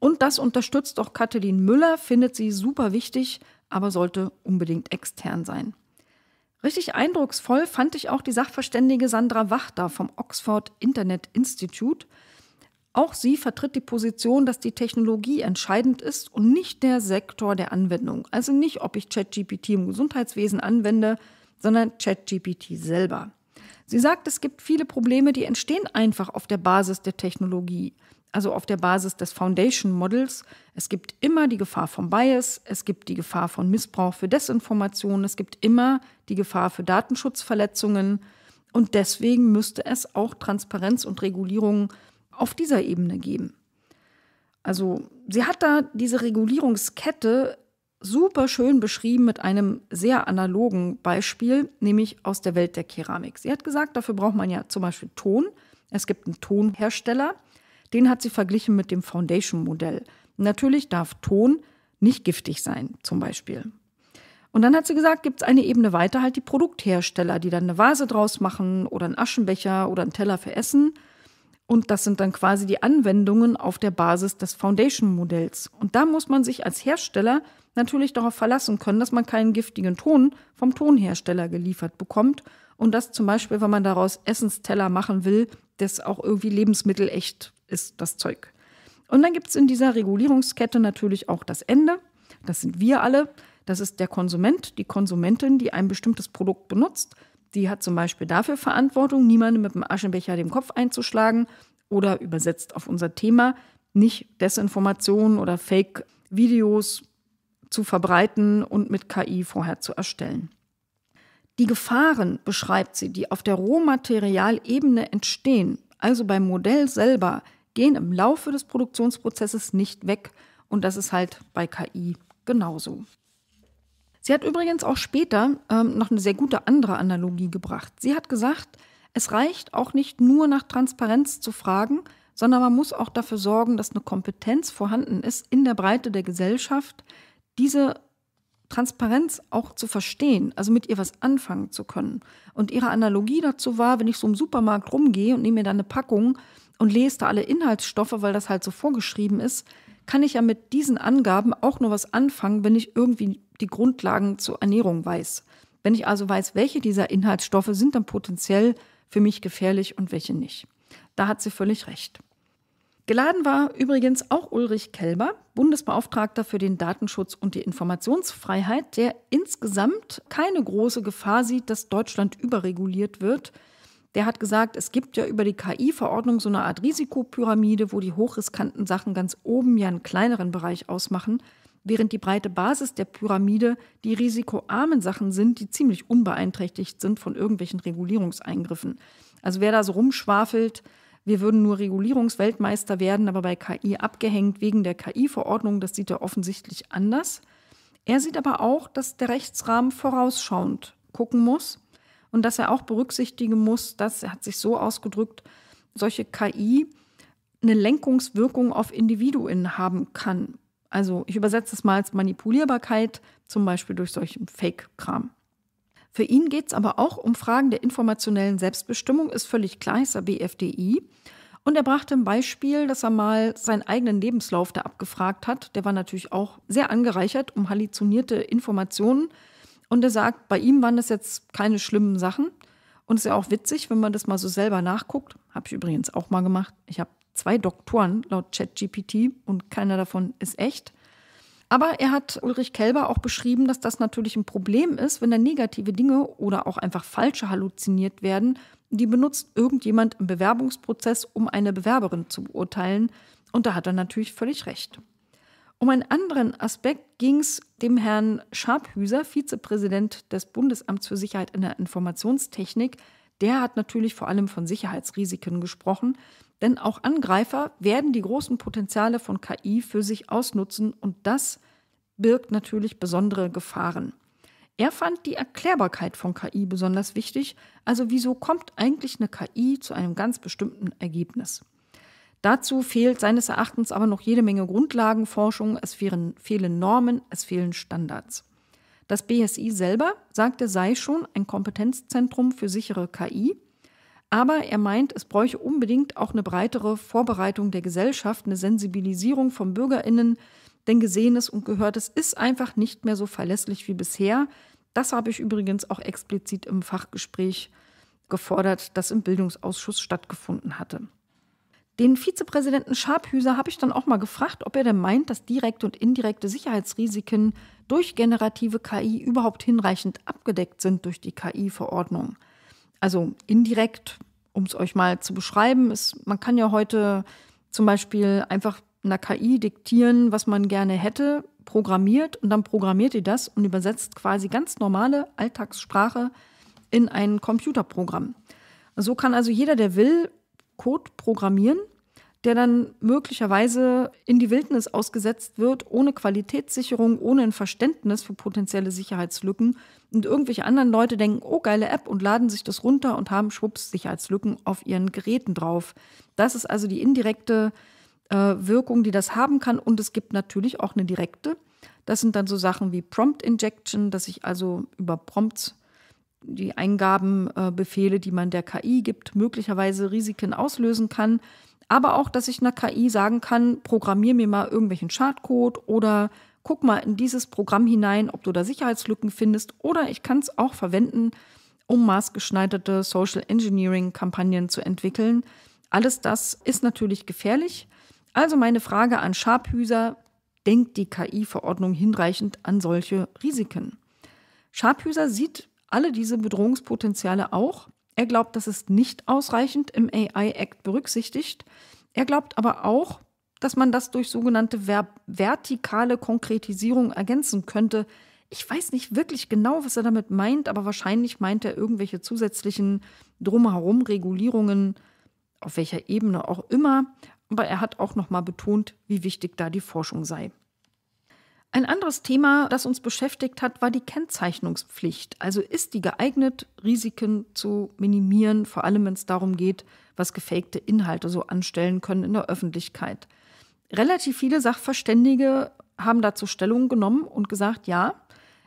Und das unterstützt auch Kathleen Müller, findet sie super wichtig, aber sollte unbedingt extern sein. Richtig eindrucksvoll fand ich auch die Sachverständige Sandra Wachter vom Oxford Internet Institute. Auch sie vertritt die Position, dass die Technologie entscheidend ist und nicht der Sektor der Anwendung. Also nicht, ob ich ChatGPT im Gesundheitswesen anwende, sondern ChatGPT selber. Sie sagt, es gibt viele Probleme, die entstehen einfach auf der Basis der Technologie also auf der Basis des Foundation Models. Es gibt immer die Gefahr von Bias, es gibt die Gefahr von Missbrauch für Desinformation, es gibt immer die Gefahr für Datenschutzverletzungen. Und deswegen müsste es auch Transparenz und Regulierung auf dieser Ebene geben. Also sie hat da diese Regulierungskette super schön beschrieben mit einem sehr analogen Beispiel, nämlich aus der Welt der Keramik. Sie hat gesagt, dafür braucht man ja zum Beispiel Ton. Es gibt einen Tonhersteller, den hat sie verglichen mit dem Foundation-Modell. Natürlich darf Ton nicht giftig sein, zum Beispiel. Und dann hat sie gesagt, gibt es eine Ebene weiter, halt die Produkthersteller, die dann eine Vase draus machen oder einen Aschenbecher oder einen Teller für Essen. Und das sind dann quasi die Anwendungen auf der Basis des Foundation-Modells. Und da muss man sich als Hersteller natürlich darauf verlassen können, dass man keinen giftigen Ton vom Tonhersteller geliefert bekommt. Und dass zum Beispiel, wenn man daraus Essensteller machen will, das auch irgendwie lebensmittelecht ist das Zeug. Und dann gibt es in dieser Regulierungskette natürlich auch das Ende. Das sind wir alle. Das ist der Konsument, die Konsumentin, die ein bestimmtes Produkt benutzt. Die hat zum Beispiel dafür Verantwortung, niemanden mit dem Aschenbecher den Kopf einzuschlagen oder übersetzt auf unser Thema, nicht Desinformationen oder Fake-Videos zu verbreiten und mit KI vorher zu erstellen. Die Gefahren beschreibt sie, die auf der Rohmaterialebene entstehen, also beim Modell selber, gehen im Laufe des Produktionsprozesses nicht weg. Und das ist halt bei KI genauso. Sie hat übrigens auch später ähm, noch eine sehr gute andere Analogie gebracht. Sie hat gesagt, es reicht auch nicht nur nach Transparenz zu fragen, sondern man muss auch dafür sorgen, dass eine Kompetenz vorhanden ist in der Breite der Gesellschaft, diese Transparenz auch zu verstehen, also mit ihr was anfangen zu können. Und ihre Analogie dazu war, wenn ich so im Supermarkt rumgehe und nehme mir da eine Packung und lese da alle Inhaltsstoffe, weil das halt so vorgeschrieben ist, kann ich ja mit diesen Angaben auch nur was anfangen, wenn ich irgendwie die Grundlagen zur Ernährung weiß. Wenn ich also weiß, welche dieser Inhaltsstoffe sind dann potenziell für mich gefährlich und welche nicht. Da hat sie völlig recht. Geladen war übrigens auch Ulrich Kelber, Bundesbeauftragter für den Datenschutz und die Informationsfreiheit, der insgesamt keine große Gefahr sieht, dass Deutschland überreguliert wird, der hat gesagt, es gibt ja über die KI-Verordnung so eine Art Risikopyramide, wo die hochriskanten Sachen ganz oben ja einen kleineren Bereich ausmachen, während die breite Basis der Pyramide die risikoarmen Sachen sind, die ziemlich unbeeinträchtigt sind von irgendwelchen Regulierungseingriffen. Also wer da so rumschwafelt, wir würden nur Regulierungsweltmeister werden, aber bei KI abgehängt wegen der KI-Verordnung, das sieht er offensichtlich anders. Er sieht aber auch, dass der Rechtsrahmen vorausschauend gucken muss und dass er auch berücksichtigen muss, dass, er hat sich so ausgedrückt, solche KI eine Lenkungswirkung auf Individuen haben kann. Also ich übersetze es mal als Manipulierbarkeit, zum Beispiel durch solchen Fake-Kram. Für ihn geht es aber auch um Fragen der informationellen Selbstbestimmung, ist völlig klar, ist er BFDI. Und er brachte ein Beispiel, dass er mal seinen eigenen Lebenslauf da abgefragt hat. Der war natürlich auch sehr angereichert um halluzinierte Informationen und er sagt, bei ihm waren das jetzt keine schlimmen Sachen. Und es ist ja auch witzig, wenn man das mal so selber nachguckt. Habe ich übrigens auch mal gemacht. Ich habe zwei Doktoren laut ChatGPT und keiner davon ist echt. Aber er hat Ulrich Kelber auch beschrieben, dass das natürlich ein Problem ist, wenn da negative Dinge oder auch einfach falsche halluziniert werden. Die benutzt irgendjemand im Bewerbungsprozess, um eine Bewerberin zu beurteilen. Und da hat er natürlich völlig recht. Um einen anderen Aspekt ging es dem Herrn Schabhüser, Vizepräsident des Bundesamts für Sicherheit in der Informationstechnik. Der hat natürlich vor allem von Sicherheitsrisiken gesprochen, denn auch Angreifer werden die großen Potenziale von KI für sich ausnutzen und das birgt natürlich besondere Gefahren. Er fand die Erklärbarkeit von KI besonders wichtig, also wieso kommt eigentlich eine KI zu einem ganz bestimmten Ergebnis. Dazu fehlt seines Erachtens aber noch jede Menge Grundlagenforschung, es fehlen, fehlen Normen, es fehlen Standards. Das BSI selber sagte, sei schon ein Kompetenzzentrum für sichere KI, aber er meint, es bräuche unbedingt auch eine breitere Vorbereitung der Gesellschaft, eine Sensibilisierung von Bürgerinnen, denn Gesehenes und Gehörtes ist einfach nicht mehr so verlässlich wie bisher. Das habe ich übrigens auch explizit im Fachgespräch gefordert, das im Bildungsausschuss stattgefunden hatte. Den Vizepräsidenten Schabhüser habe ich dann auch mal gefragt, ob er denn meint, dass direkte und indirekte Sicherheitsrisiken durch generative KI überhaupt hinreichend abgedeckt sind durch die KI-Verordnung. Also indirekt, um es euch mal zu beschreiben, ist, man kann ja heute zum Beispiel einfach einer KI diktieren, was man gerne hätte, programmiert und dann programmiert ihr das und übersetzt quasi ganz normale Alltagssprache in ein Computerprogramm. So kann also jeder, der will, Code programmieren, der dann möglicherweise in die Wildnis ausgesetzt wird, ohne Qualitätssicherung, ohne ein Verständnis für potenzielle Sicherheitslücken. Und irgendwelche anderen Leute denken, oh, geile App und laden sich das runter und haben schwupps Sicherheitslücken auf ihren Geräten drauf. Das ist also die indirekte äh, Wirkung, die das haben kann. Und es gibt natürlich auch eine direkte. Das sind dann so Sachen wie Prompt Injection, dass ich also über Prompts die Eingabenbefehle, äh, die man der KI gibt, möglicherweise Risiken auslösen kann. Aber auch, dass ich einer KI sagen kann, programmier mir mal irgendwelchen Schadcode oder guck mal in dieses Programm hinein, ob du da Sicherheitslücken findest. Oder ich kann es auch verwenden, um maßgeschneiderte Social Engineering-Kampagnen zu entwickeln. Alles das ist natürlich gefährlich. Also meine Frage an Schabhüser, denkt die KI-Verordnung hinreichend an solche Risiken? Schabhüser sieht alle diese Bedrohungspotenziale auch. Er glaubt, das ist nicht ausreichend im AI Act berücksichtigt. Er glaubt aber auch, dass man das durch sogenannte vertikale Konkretisierung ergänzen könnte. Ich weiß nicht wirklich genau, was er damit meint, aber wahrscheinlich meint er irgendwelche zusätzlichen drumherum Regulierungen, auf welcher Ebene auch immer. Aber er hat auch nochmal betont, wie wichtig da die Forschung sei. Ein anderes Thema, das uns beschäftigt hat, war die Kennzeichnungspflicht. Also ist die geeignet, Risiken zu minimieren, vor allem wenn es darum geht, was gefakte Inhalte so anstellen können in der Öffentlichkeit. Relativ viele Sachverständige haben dazu Stellung genommen und gesagt, ja,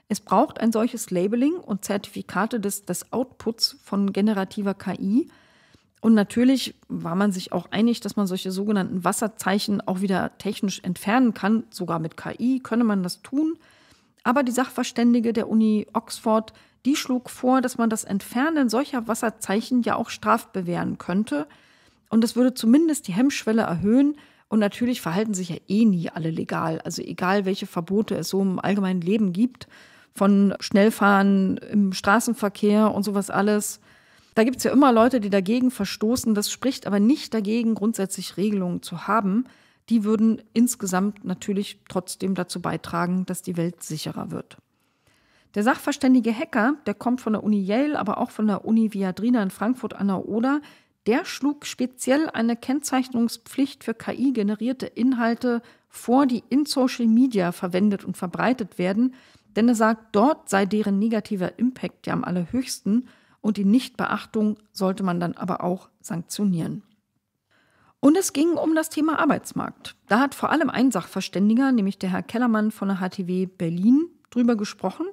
es braucht ein solches Labeling und Zertifikate des, des Outputs von generativer KI, und natürlich war man sich auch einig, dass man solche sogenannten Wasserzeichen auch wieder technisch entfernen kann. Sogar mit KI könne man das tun. Aber die Sachverständige der Uni Oxford, die schlug vor, dass man das Entfernen solcher Wasserzeichen ja auch strafbewehren könnte. Und das würde zumindest die Hemmschwelle erhöhen. Und natürlich verhalten sich ja eh nie alle legal. Also egal, welche Verbote es so im allgemeinen Leben gibt, von Schnellfahren im Straßenverkehr und sowas alles da gibt es ja immer Leute, die dagegen verstoßen. Das spricht aber nicht dagegen, grundsätzlich Regelungen zu haben. Die würden insgesamt natürlich trotzdem dazu beitragen, dass die Welt sicherer wird. Der sachverständige Hacker, der kommt von der Uni Yale, aber auch von der Uni Viadrina in Frankfurt an der Oder, der schlug speziell eine Kennzeichnungspflicht für KI-generierte Inhalte vor, die in Social Media verwendet und verbreitet werden, denn er sagt, dort sei deren negativer Impact ja am allerhöchsten und die Nichtbeachtung sollte man dann aber auch sanktionieren. Und es ging um das Thema Arbeitsmarkt. Da hat vor allem ein Sachverständiger, nämlich der Herr Kellermann von der HTW Berlin, drüber gesprochen.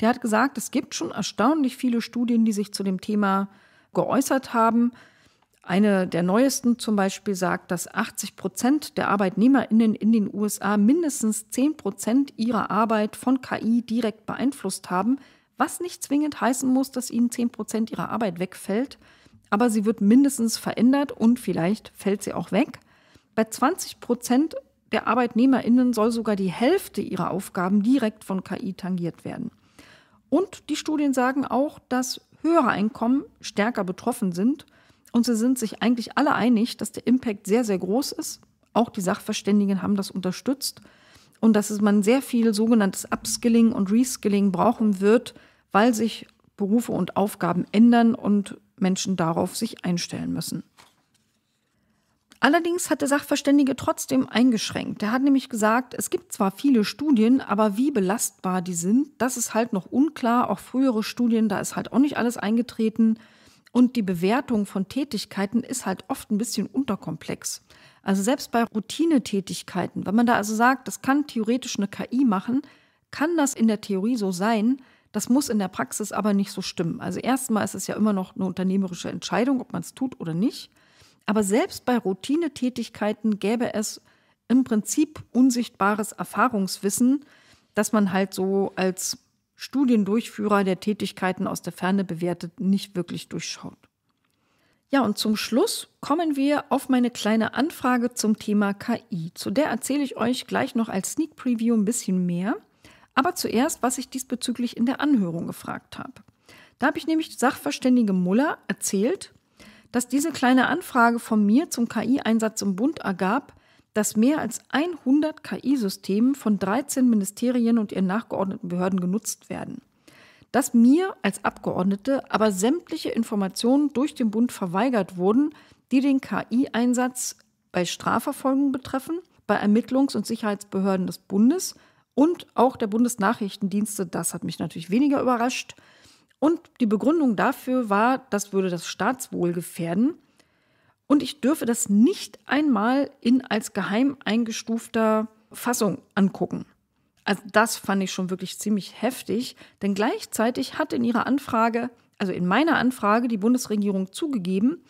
Der hat gesagt, es gibt schon erstaunlich viele Studien, die sich zu dem Thema geäußert haben. Eine der neuesten zum Beispiel sagt, dass 80 Prozent der ArbeitnehmerInnen in den USA mindestens 10 Prozent ihrer Arbeit von KI direkt beeinflusst haben, was nicht zwingend heißen muss, dass ihnen 10 Prozent ihrer Arbeit wegfällt, aber sie wird mindestens verändert und vielleicht fällt sie auch weg. Bei 20 Prozent der ArbeitnehmerInnen soll sogar die Hälfte ihrer Aufgaben direkt von KI tangiert werden. Und die Studien sagen auch, dass höhere Einkommen stärker betroffen sind. Und sie sind sich eigentlich alle einig, dass der Impact sehr, sehr groß ist. Auch die Sachverständigen haben das unterstützt. Und dass man sehr viel sogenanntes Upskilling und Reskilling brauchen wird, weil sich Berufe und Aufgaben ändern und Menschen darauf sich einstellen müssen. Allerdings hat der Sachverständige trotzdem eingeschränkt. Er hat nämlich gesagt, es gibt zwar viele Studien, aber wie belastbar die sind, das ist halt noch unklar. Auch frühere Studien, da ist halt auch nicht alles eingetreten. Und die Bewertung von Tätigkeiten ist halt oft ein bisschen unterkomplex. Also selbst bei Routinetätigkeiten, wenn man da also sagt, das kann theoretisch eine KI machen, kann das in der Theorie so sein, das muss in der Praxis aber nicht so stimmen. Also erstmal ist es ja immer noch eine unternehmerische Entscheidung, ob man es tut oder nicht. Aber selbst bei Routinetätigkeiten gäbe es im Prinzip unsichtbares Erfahrungswissen, das man halt so als Studiendurchführer der Tätigkeiten aus der Ferne bewertet, nicht wirklich durchschaut. Ja, und zum Schluss kommen wir auf meine kleine Anfrage zum Thema KI. Zu der erzähle ich euch gleich noch als Sneak Preview ein bisschen mehr. Aber zuerst, was ich diesbezüglich in der Anhörung gefragt habe. Da habe ich nämlich Sachverständige Muller erzählt, dass diese kleine Anfrage von mir zum KI-Einsatz im Bund ergab, dass mehr als 100 KI-Systemen von 13 Ministerien und ihren nachgeordneten Behörden genutzt werden. Dass mir als Abgeordnete aber sämtliche Informationen durch den Bund verweigert wurden, die den KI-Einsatz bei Strafverfolgung betreffen, bei Ermittlungs- und Sicherheitsbehörden des Bundes – und auch der Bundesnachrichtendienste. Das hat mich natürlich weniger überrascht. Und die Begründung dafür war, das würde das Staatswohl gefährden. Und ich dürfe das nicht einmal in als geheim eingestufter Fassung angucken. Also das fand ich schon wirklich ziemlich heftig, denn gleichzeitig hat in ihrer Anfrage, also in meiner Anfrage, die Bundesregierung zugegeben,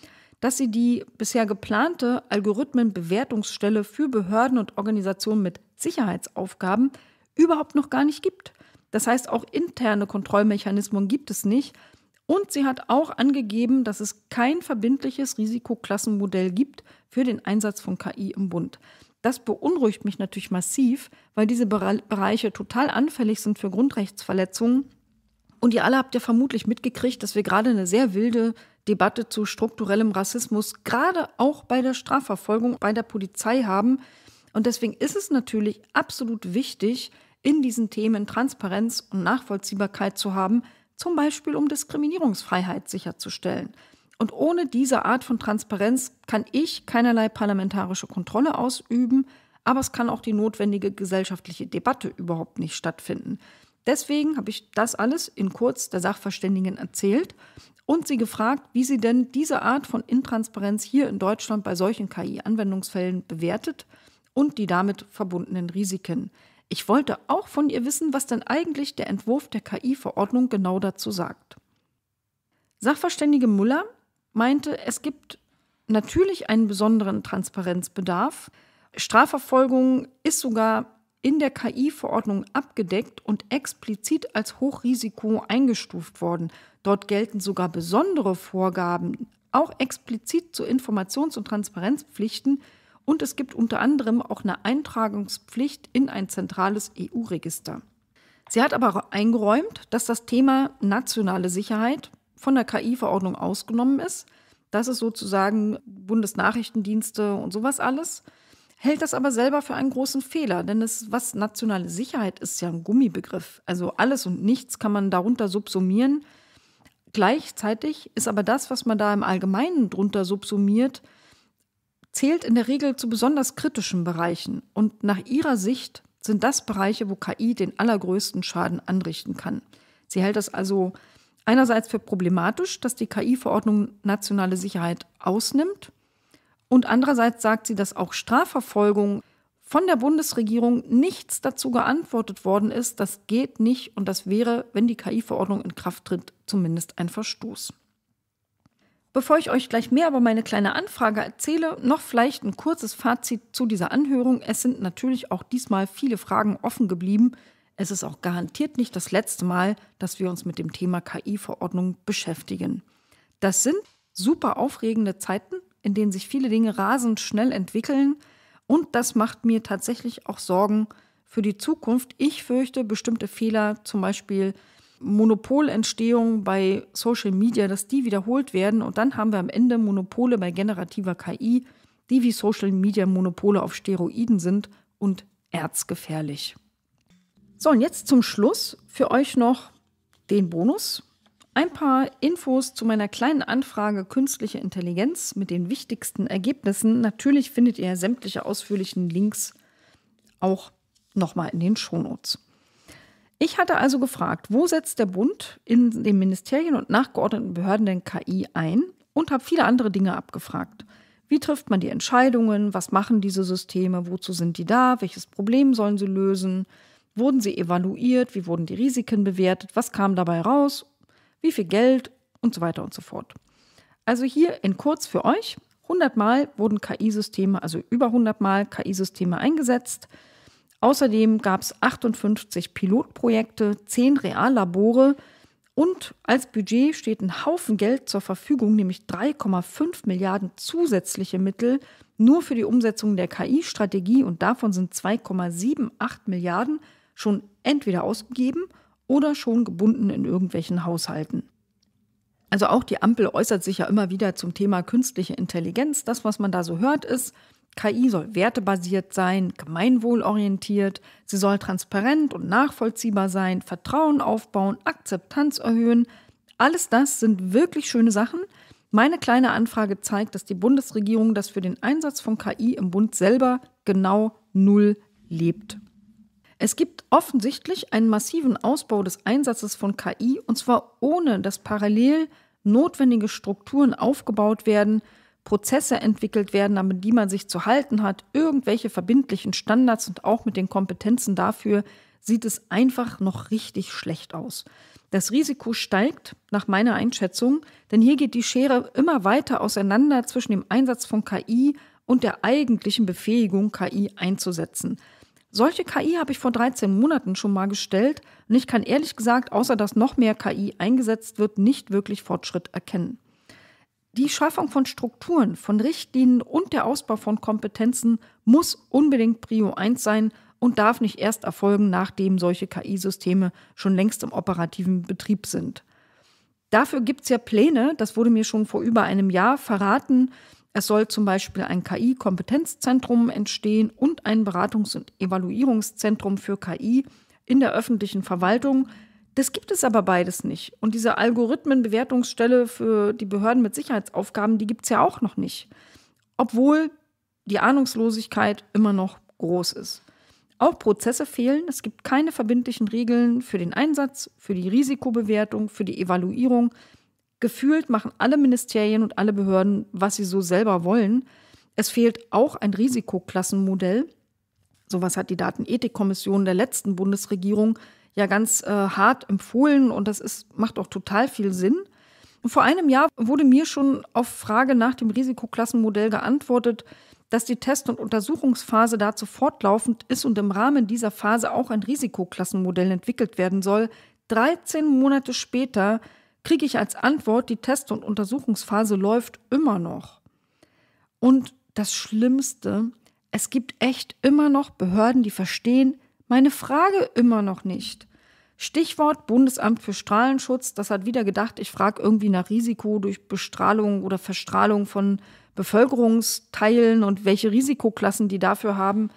dass sie die bisher geplante Algorithmenbewertungsstelle für Behörden und Organisationen mit Sicherheitsaufgaben überhaupt noch gar nicht gibt. Das heißt, auch interne Kontrollmechanismen gibt es nicht. Und sie hat auch angegeben, dass es kein verbindliches Risikoklassenmodell gibt für den Einsatz von KI im Bund. Das beunruhigt mich natürlich massiv, weil diese Bereiche total anfällig sind für Grundrechtsverletzungen. Und ihr alle habt ja vermutlich mitgekriegt, dass wir gerade eine sehr wilde Debatte zu strukturellem Rassismus gerade auch bei der Strafverfolgung bei der Polizei haben, und deswegen ist es natürlich absolut wichtig, in diesen Themen Transparenz und Nachvollziehbarkeit zu haben, zum Beispiel um Diskriminierungsfreiheit sicherzustellen. Und ohne diese Art von Transparenz kann ich keinerlei parlamentarische Kontrolle ausüben, aber es kann auch die notwendige gesellschaftliche Debatte überhaupt nicht stattfinden. Deswegen habe ich das alles in kurz der Sachverständigen erzählt und sie gefragt, wie sie denn diese Art von Intransparenz hier in Deutschland bei solchen KI-Anwendungsfällen bewertet und die damit verbundenen Risiken. Ich wollte auch von ihr wissen, was denn eigentlich der Entwurf der KI-Verordnung genau dazu sagt. Sachverständige Müller meinte, es gibt natürlich einen besonderen Transparenzbedarf. Strafverfolgung ist sogar in der KI-Verordnung abgedeckt und explizit als Hochrisiko eingestuft worden. Dort gelten sogar besondere Vorgaben, auch explizit zu Informations- und Transparenzpflichten, und es gibt unter anderem auch eine Eintragungspflicht in ein zentrales EU-Register. Sie hat aber eingeräumt, dass das Thema nationale Sicherheit von der KI-Verordnung ausgenommen ist. Das ist sozusagen Bundesnachrichtendienste und sowas alles. Hält das aber selber für einen großen Fehler, denn es, was nationale Sicherheit ist, ist ja ein Gummibegriff. Also alles und nichts kann man darunter subsumieren. Gleichzeitig ist aber das, was man da im Allgemeinen drunter subsumiert, zählt in der Regel zu besonders kritischen Bereichen und nach ihrer Sicht sind das Bereiche, wo KI den allergrößten Schaden anrichten kann. Sie hält es also einerseits für problematisch, dass die KI-Verordnung nationale Sicherheit ausnimmt und andererseits sagt sie, dass auch Strafverfolgung von der Bundesregierung nichts dazu geantwortet worden ist. Das geht nicht und das wäre, wenn die KI-Verordnung in Kraft tritt, zumindest ein Verstoß. Bevor ich euch gleich mehr über meine kleine Anfrage erzähle, noch vielleicht ein kurzes Fazit zu dieser Anhörung. Es sind natürlich auch diesmal viele Fragen offen geblieben. Es ist auch garantiert nicht das letzte Mal, dass wir uns mit dem Thema KI-Verordnung beschäftigen. Das sind super aufregende Zeiten, in denen sich viele Dinge rasend schnell entwickeln. Und das macht mir tatsächlich auch Sorgen für die Zukunft. Ich fürchte, bestimmte Fehler, zum Beispiel Monopolentstehungen bei Social Media, dass die wiederholt werden. Und dann haben wir am Ende Monopole bei generativer KI, die wie Social Media Monopole auf Steroiden sind und erzgefährlich. So, und jetzt zum Schluss für euch noch den Bonus. Ein paar Infos zu meiner kleinen Anfrage Künstliche Intelligenz mit den wichtigsten Ergebnissen. Natürlich findet ihr sämtliche ausführlichen Links auch nochmal in den Shownotes. Ich hatte also gefragt, wo setzt der Bund in den Ministerien und nachgeordneten Behörden denn KI ein und habe viele andere Dinge abgefragt. Wie trifft man die Entscheidungen? Was machen diese Systeme? Wozu sind die da? Welches Problem sollen sie lösen? Wurden sie evaluiert? Wie wurden die Risiken bewertet? Was kam dabei raus? Wie viel Geld? Und so weiter und so fort. Also hier in kurz für euch. 100 Mal wurden KI-Systeme, also über 100 Mal KI-Systeme eingesetzt. Außerdem gab es 58 Pilotprojekte, 10 Reallabore und als Budget steht ein Haufen Geld zur Verfügung, nämlich 3,5 Milliarden zusätzliche Mittel nur für die Umsetzung der KI-Strategie und davon sind 2,78 Milliarden schon entweder ausgegeben oder schon gebunden in irgendwelchen Haushalten. Also auch die Ampel äußert sich ja immer wieder zum Thema künstliche Intelligenz. Das, was man da so hört, ist, KI soll wertebasiert sein, gemeinwohlorientiert, sie soll transparent und nachvollziehbar sein, Vertrauen aufbauen, Akzeptanz erhöhen. Alles das sind wirklich schöne Sachen. Meine kleine Anfrage zeigt, dass die Bundesregierung das für den Einsatz von KI im Bund selber genau null lebt. Es gibt offensichtlich einen massiven Ausbau des Einsatzes von KI und zwar ohne, dass parallel notwendige Strukturen aufgebaut werden, Prozesse entwickelt werden, damit die man sich zu halten hat, irgendwelche verbindlichen Standards und auch mit den Kompetenzen dafür, sieht es einfach noch richtig schlecht aus. Das Risiko steigt, nach meiner Einschätzung, denn hier geht die Schere immer weiter auseinander zwischen dem Einsatz von KI und der eigentlichen Befähigung, KI einzusetzen. Solche KI habe ich vor 13 Monaten schon mal gestellt und ich kann ehrlich gesagt, außer dass noch mehr KI eingesetzt wird, nicht wirklich Fortschritt erkennen. Die Schaffung von Strukturen, von Richtlinien und der Ausbau von Kompetenzen muss unbedingt Prio 1 sein und darf nicht erst erfolgen, nachdem solche KI-Systeme schon längst im operativen Betrieb sind. Dafür gibt es ja Pläne, das wurde mir schon vor über einem Jahr verraten. Es soll zum Beispiel ein KI-Kompetenzzentrum entstehen und ein Beratungs- und Evaluierungszentrum für KI in der öffentlichen Verwaltung, das gibt es aber beides nicht. Und diese Algorithmenbewertungsstelle für die Behörden mit Sicherheitsaufgaben, die gibt es ja auch noch nicht. Obwohl die Ahnungslosigkeit immer noch groß ist. Auch Prozesse fehlen. Es gibt keine verbindlichen Regeln für den Einsatz, für die Risikobewertung, für die Evaluierung. Gefühlt machen alle Ministerien und alle Behörden, was sie so selber wollen. Es fehlt auch ein Risikoklassenmodell. Sowas hat die Datenethikkommission der letzten Bundesregierung ja ganz äh, hart empfohlen und das ist, macht auch total viel Sinn. Vor einem Jahr wurde mir schon auf Frage nach dem Risikoklassenmodell geantwortet, dass die Test- und Untersuchungsphase dazu fortlaufend ist und im Rahmen dieser Phase auch ein Risikoklassenmodell entwickelt werden soll. 13 Monate später kriege ich als Antwort, die Test- und Untersuchungsphase läuft immer noch. Und das Schlimmste, es gibt echt immer noch Behörden, die verstehen, meine Frage immer noch nicht. Stichwort Bundesamt für Strahlenschutz. Das hat wieder gedacht, ich frage irgendwie nach Risiko durch Bestrahlung oder Verstrahlung von Bevölkerungsteilen und welche Risikoklassen die dafür haben.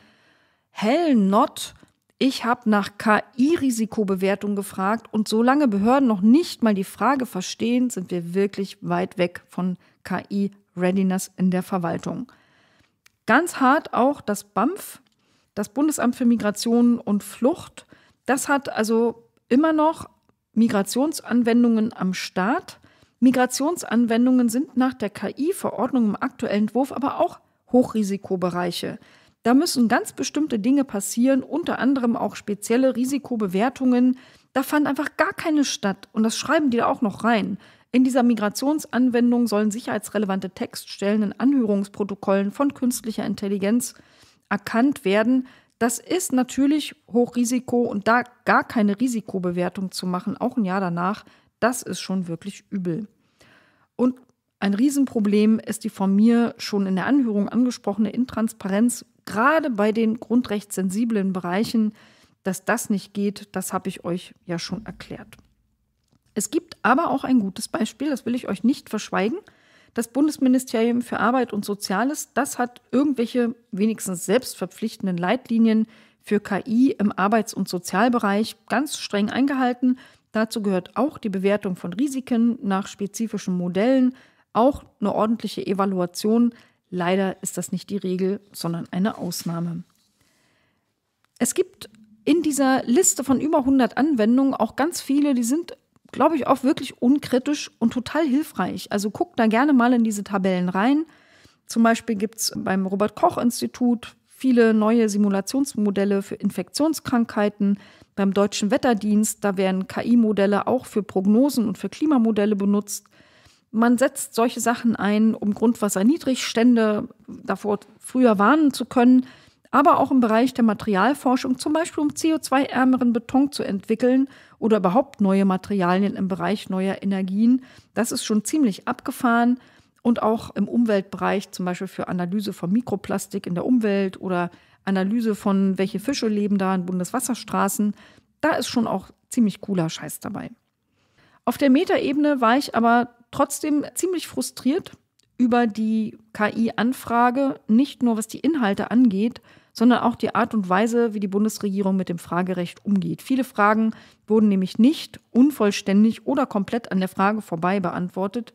Hell not. Ich habe nach KI-Risikobewertung gefragt und solange Behörden noch nicht mal die Frage verstehen, sind wir wirklich weit weg von KI-Readiness in der Verwaltung. Ganz hart auch das BAMF, das Bundesamt für Migration und Flucht, das hat also immer noch Migrationsanwendungen am Start. Migrationsanwendungen sind nach der KI-Verordnung im aktuellen Entwurf aber auch Hochrisikobereiche. Da müssen ganz bestimmte Dinge passieren, unter anderem auch spezielle Risikobewertungen. Da fand einfach gar keine statt und das schreiben die da auch noch rein. In dieser Migrationsanwendung sollen sicherheitsrelevante Textstellen in Anhörungsprotokollen von künstlicher Intelligenz erkannt werden, das ist natürlich Hochrisiko und da gar keine Risikobewertung zu machen, auch ein Jahr danach, das ist schon wirklich übel. Und ein Riesenproblem ist die von mir schon in der Anhörung angesprochene Intransparenz, gerade bei den grundrechtssensiblen Bereichen. Dass das nicht geht, das habe ich euch ja schon erklärt. Es gibt aber auch ein gutes Beispiel, das will ich euch nicht verschweigen. Das Bundesministerium für Arbeit und Soziales, das hat irgendwelche wenigstens selbstverpflichtenden Leitlinien für KI im Arbeits- und Sozialbereich ganz streng eingehalten. Dazu gehört auch die Bewertung von Risiken nach spezifischen Modellen, auch eine ordentliche Evaluation. Leider ist das nicht die Regel, sondern eine Ausnahme. Es gibt in dieser Liste von über 100 Anwendungen auch ganz viele, die sind glaube ich, auch wirklich unkritisch und total hilfreich. Also guckt da gerne mal in diese Tabellen rein. Zum Beispiel gibt es beim Robert Koch Institut viele neue Simulationsmodelle für Infektionskrankheiten. Beim Deutschen Wetterdienst, da werden KI-Modelle auch für Prognosen und für Klimamodelle benutzt. Man setzt solche Sachen ein, um Grundwasserniedrigstände davor früher warnen zu können, aber auch im Bereich der Materialforschung, zum Beispiel um CO2-ärmeren Beton zu entwickeln oder überhaupt neue Materialien im Bereich neuer Energien. Das ist schon ziemlich abgefahren und auch im Umweltbereich, zum Beispiel für Analyse von Mikroplastik in der Umwelt oder Analyse von, welche Fische leben da in Bundeswasserstraßen. Da ist schon auch ziemlich cooler Scheiß dabei. Auf der Metaebene war ich aber trotzdem ziemlich frustriert über die KI-Anfrage, nicht nur was die Inhalte angeht, sondern auch die Art und Weise, wie die Bundesregierung mit dem Fragerecht umgeht. Viele Fragen wurden nämlich nicht unvollständig oder komplett an der Frage vorbei beantwortet.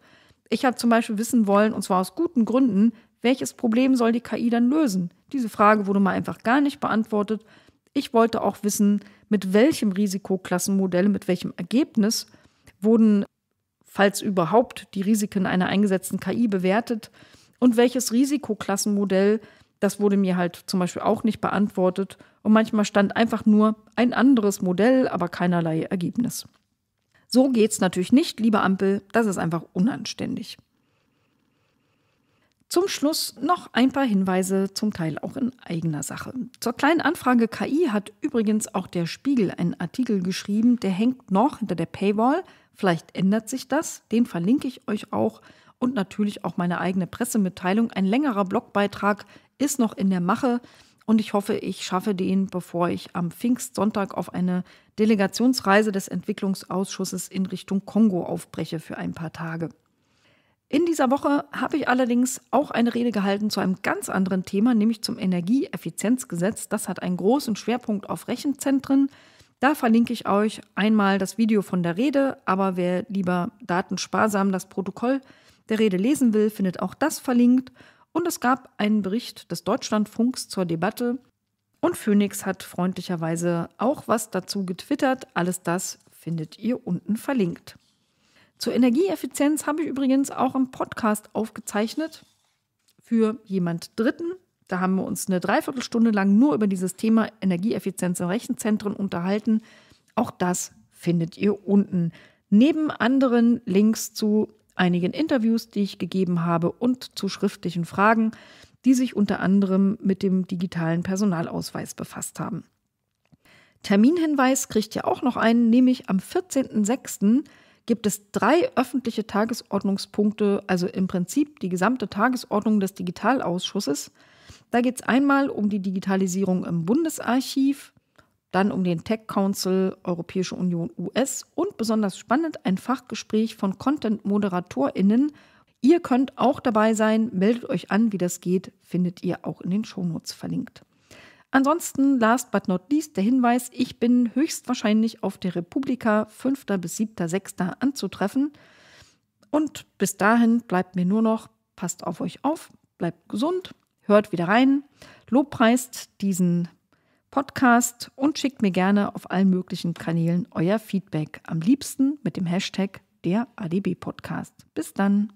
Ich habe zum Beispiel wissen wollen, und zwar aus guten Gründen, welches Problem soll die KI dann lösen? Diese Frage wurde mal einfach gar nicht beantwortet. Ich wollte auch wissen, mit welchem Risikoklassenmodell, mit welchem Ergebnis wurden, falls überhaupt, die Risiken einer eingesetzten KI bewertet und welches Risikoklassenmodell das wurde mir halt zum Beispiel auch nicht beantwortet und manchmal stand einfach nur ein anderes Modell, aber keinerlei Ergebnis. So geht's natürlich nicht, liebe Ampel, das ist einfach unanständig. Zum Schluss noch ein paar Hinweise, zum Teil auch in eigener Sache. Zur kleinen Anfrage KI hat übrigens auch der Spiegel einen Artikel geschrieben, der hängt noch hinter der Paywall. Vielleicht ändert sich das, den verlinke ich euch auch und natürlich auch meine eigene Pressemitteilung, ein längerer Blogbeitrag ist noch in der Mache und ich hoffe, ich schaffe den, bevor ich am Pfingstsonntag auf eine Delegationsreise des Entwicklungsausschusses in Richtung Kongo aufbreche für ein paar Tage. In dieser Woche habe ich allerdings auch eine Rede gehalten zu einem ganz anderen Thema, nämlich zum Energieeffizienzgesetz. Das hat einen großen Schwerpunkt auf Rechenzentren. Da verlinke ich euch einmal das Video von der Rede, aber wer lieber datensparsam das Protokoll der Rede lesen will, findet auch das verlinkt. Und es gab einen Bericht des Deutschlandfunks zur Debatte. Und Phoenix hat freundlicherweise auch was dazu getwittert. Alles das findet ihr unten verlinkt. Zur Energieeffizienz habe ich übrigens auch im Podcast aufgezeichnet für jemand Dritten. Da haben wir uns eine Dreiviertelstunde lang nur über dieses Thema Energieeffizienz in Rechenzentren unterhalten. Auch das findet ihr unten. Neben anderen Links zu einigen Interviews, die ich gegeben habe und zu schriftlichen Fragen, die sich unter anderem mit dem digitalen Personalausweis befasst haben. Terminhinweis kriegt ihr auch noch einen, nämlich am 14.06. gibt es drei öffentliche Tagesordnungspunkte, also im Prinzip die gesamte Tagesordnung des Digitalausschusses. Da geht es einmal um die Digitalisierung im Bundesarchiv, dann um den Tech Council Europäische Union US und besonders spannend ein Fachgespräch von Content-ModeratorInnen. Ihr könnt auch dabei sein, meldet euch an, wie das geht, findet ihr auch in den Shownotes verlinkt. Ansonsten, last but not least, der Hinweis, ich bin höchstwahrscheinlich auf der Republika 5. bis 7. 6. anzutreffen. Und bis dahin bleibt mir nur noch, passt auf euch auf, bleibt gesund, hört wieder rein, lobpreist diesen Podcast und schickt mir gerne auf allen möglichen Kanälen euer Feedback. Am liebsten mit dem Hashtag der ADB Podcast. Bis dann.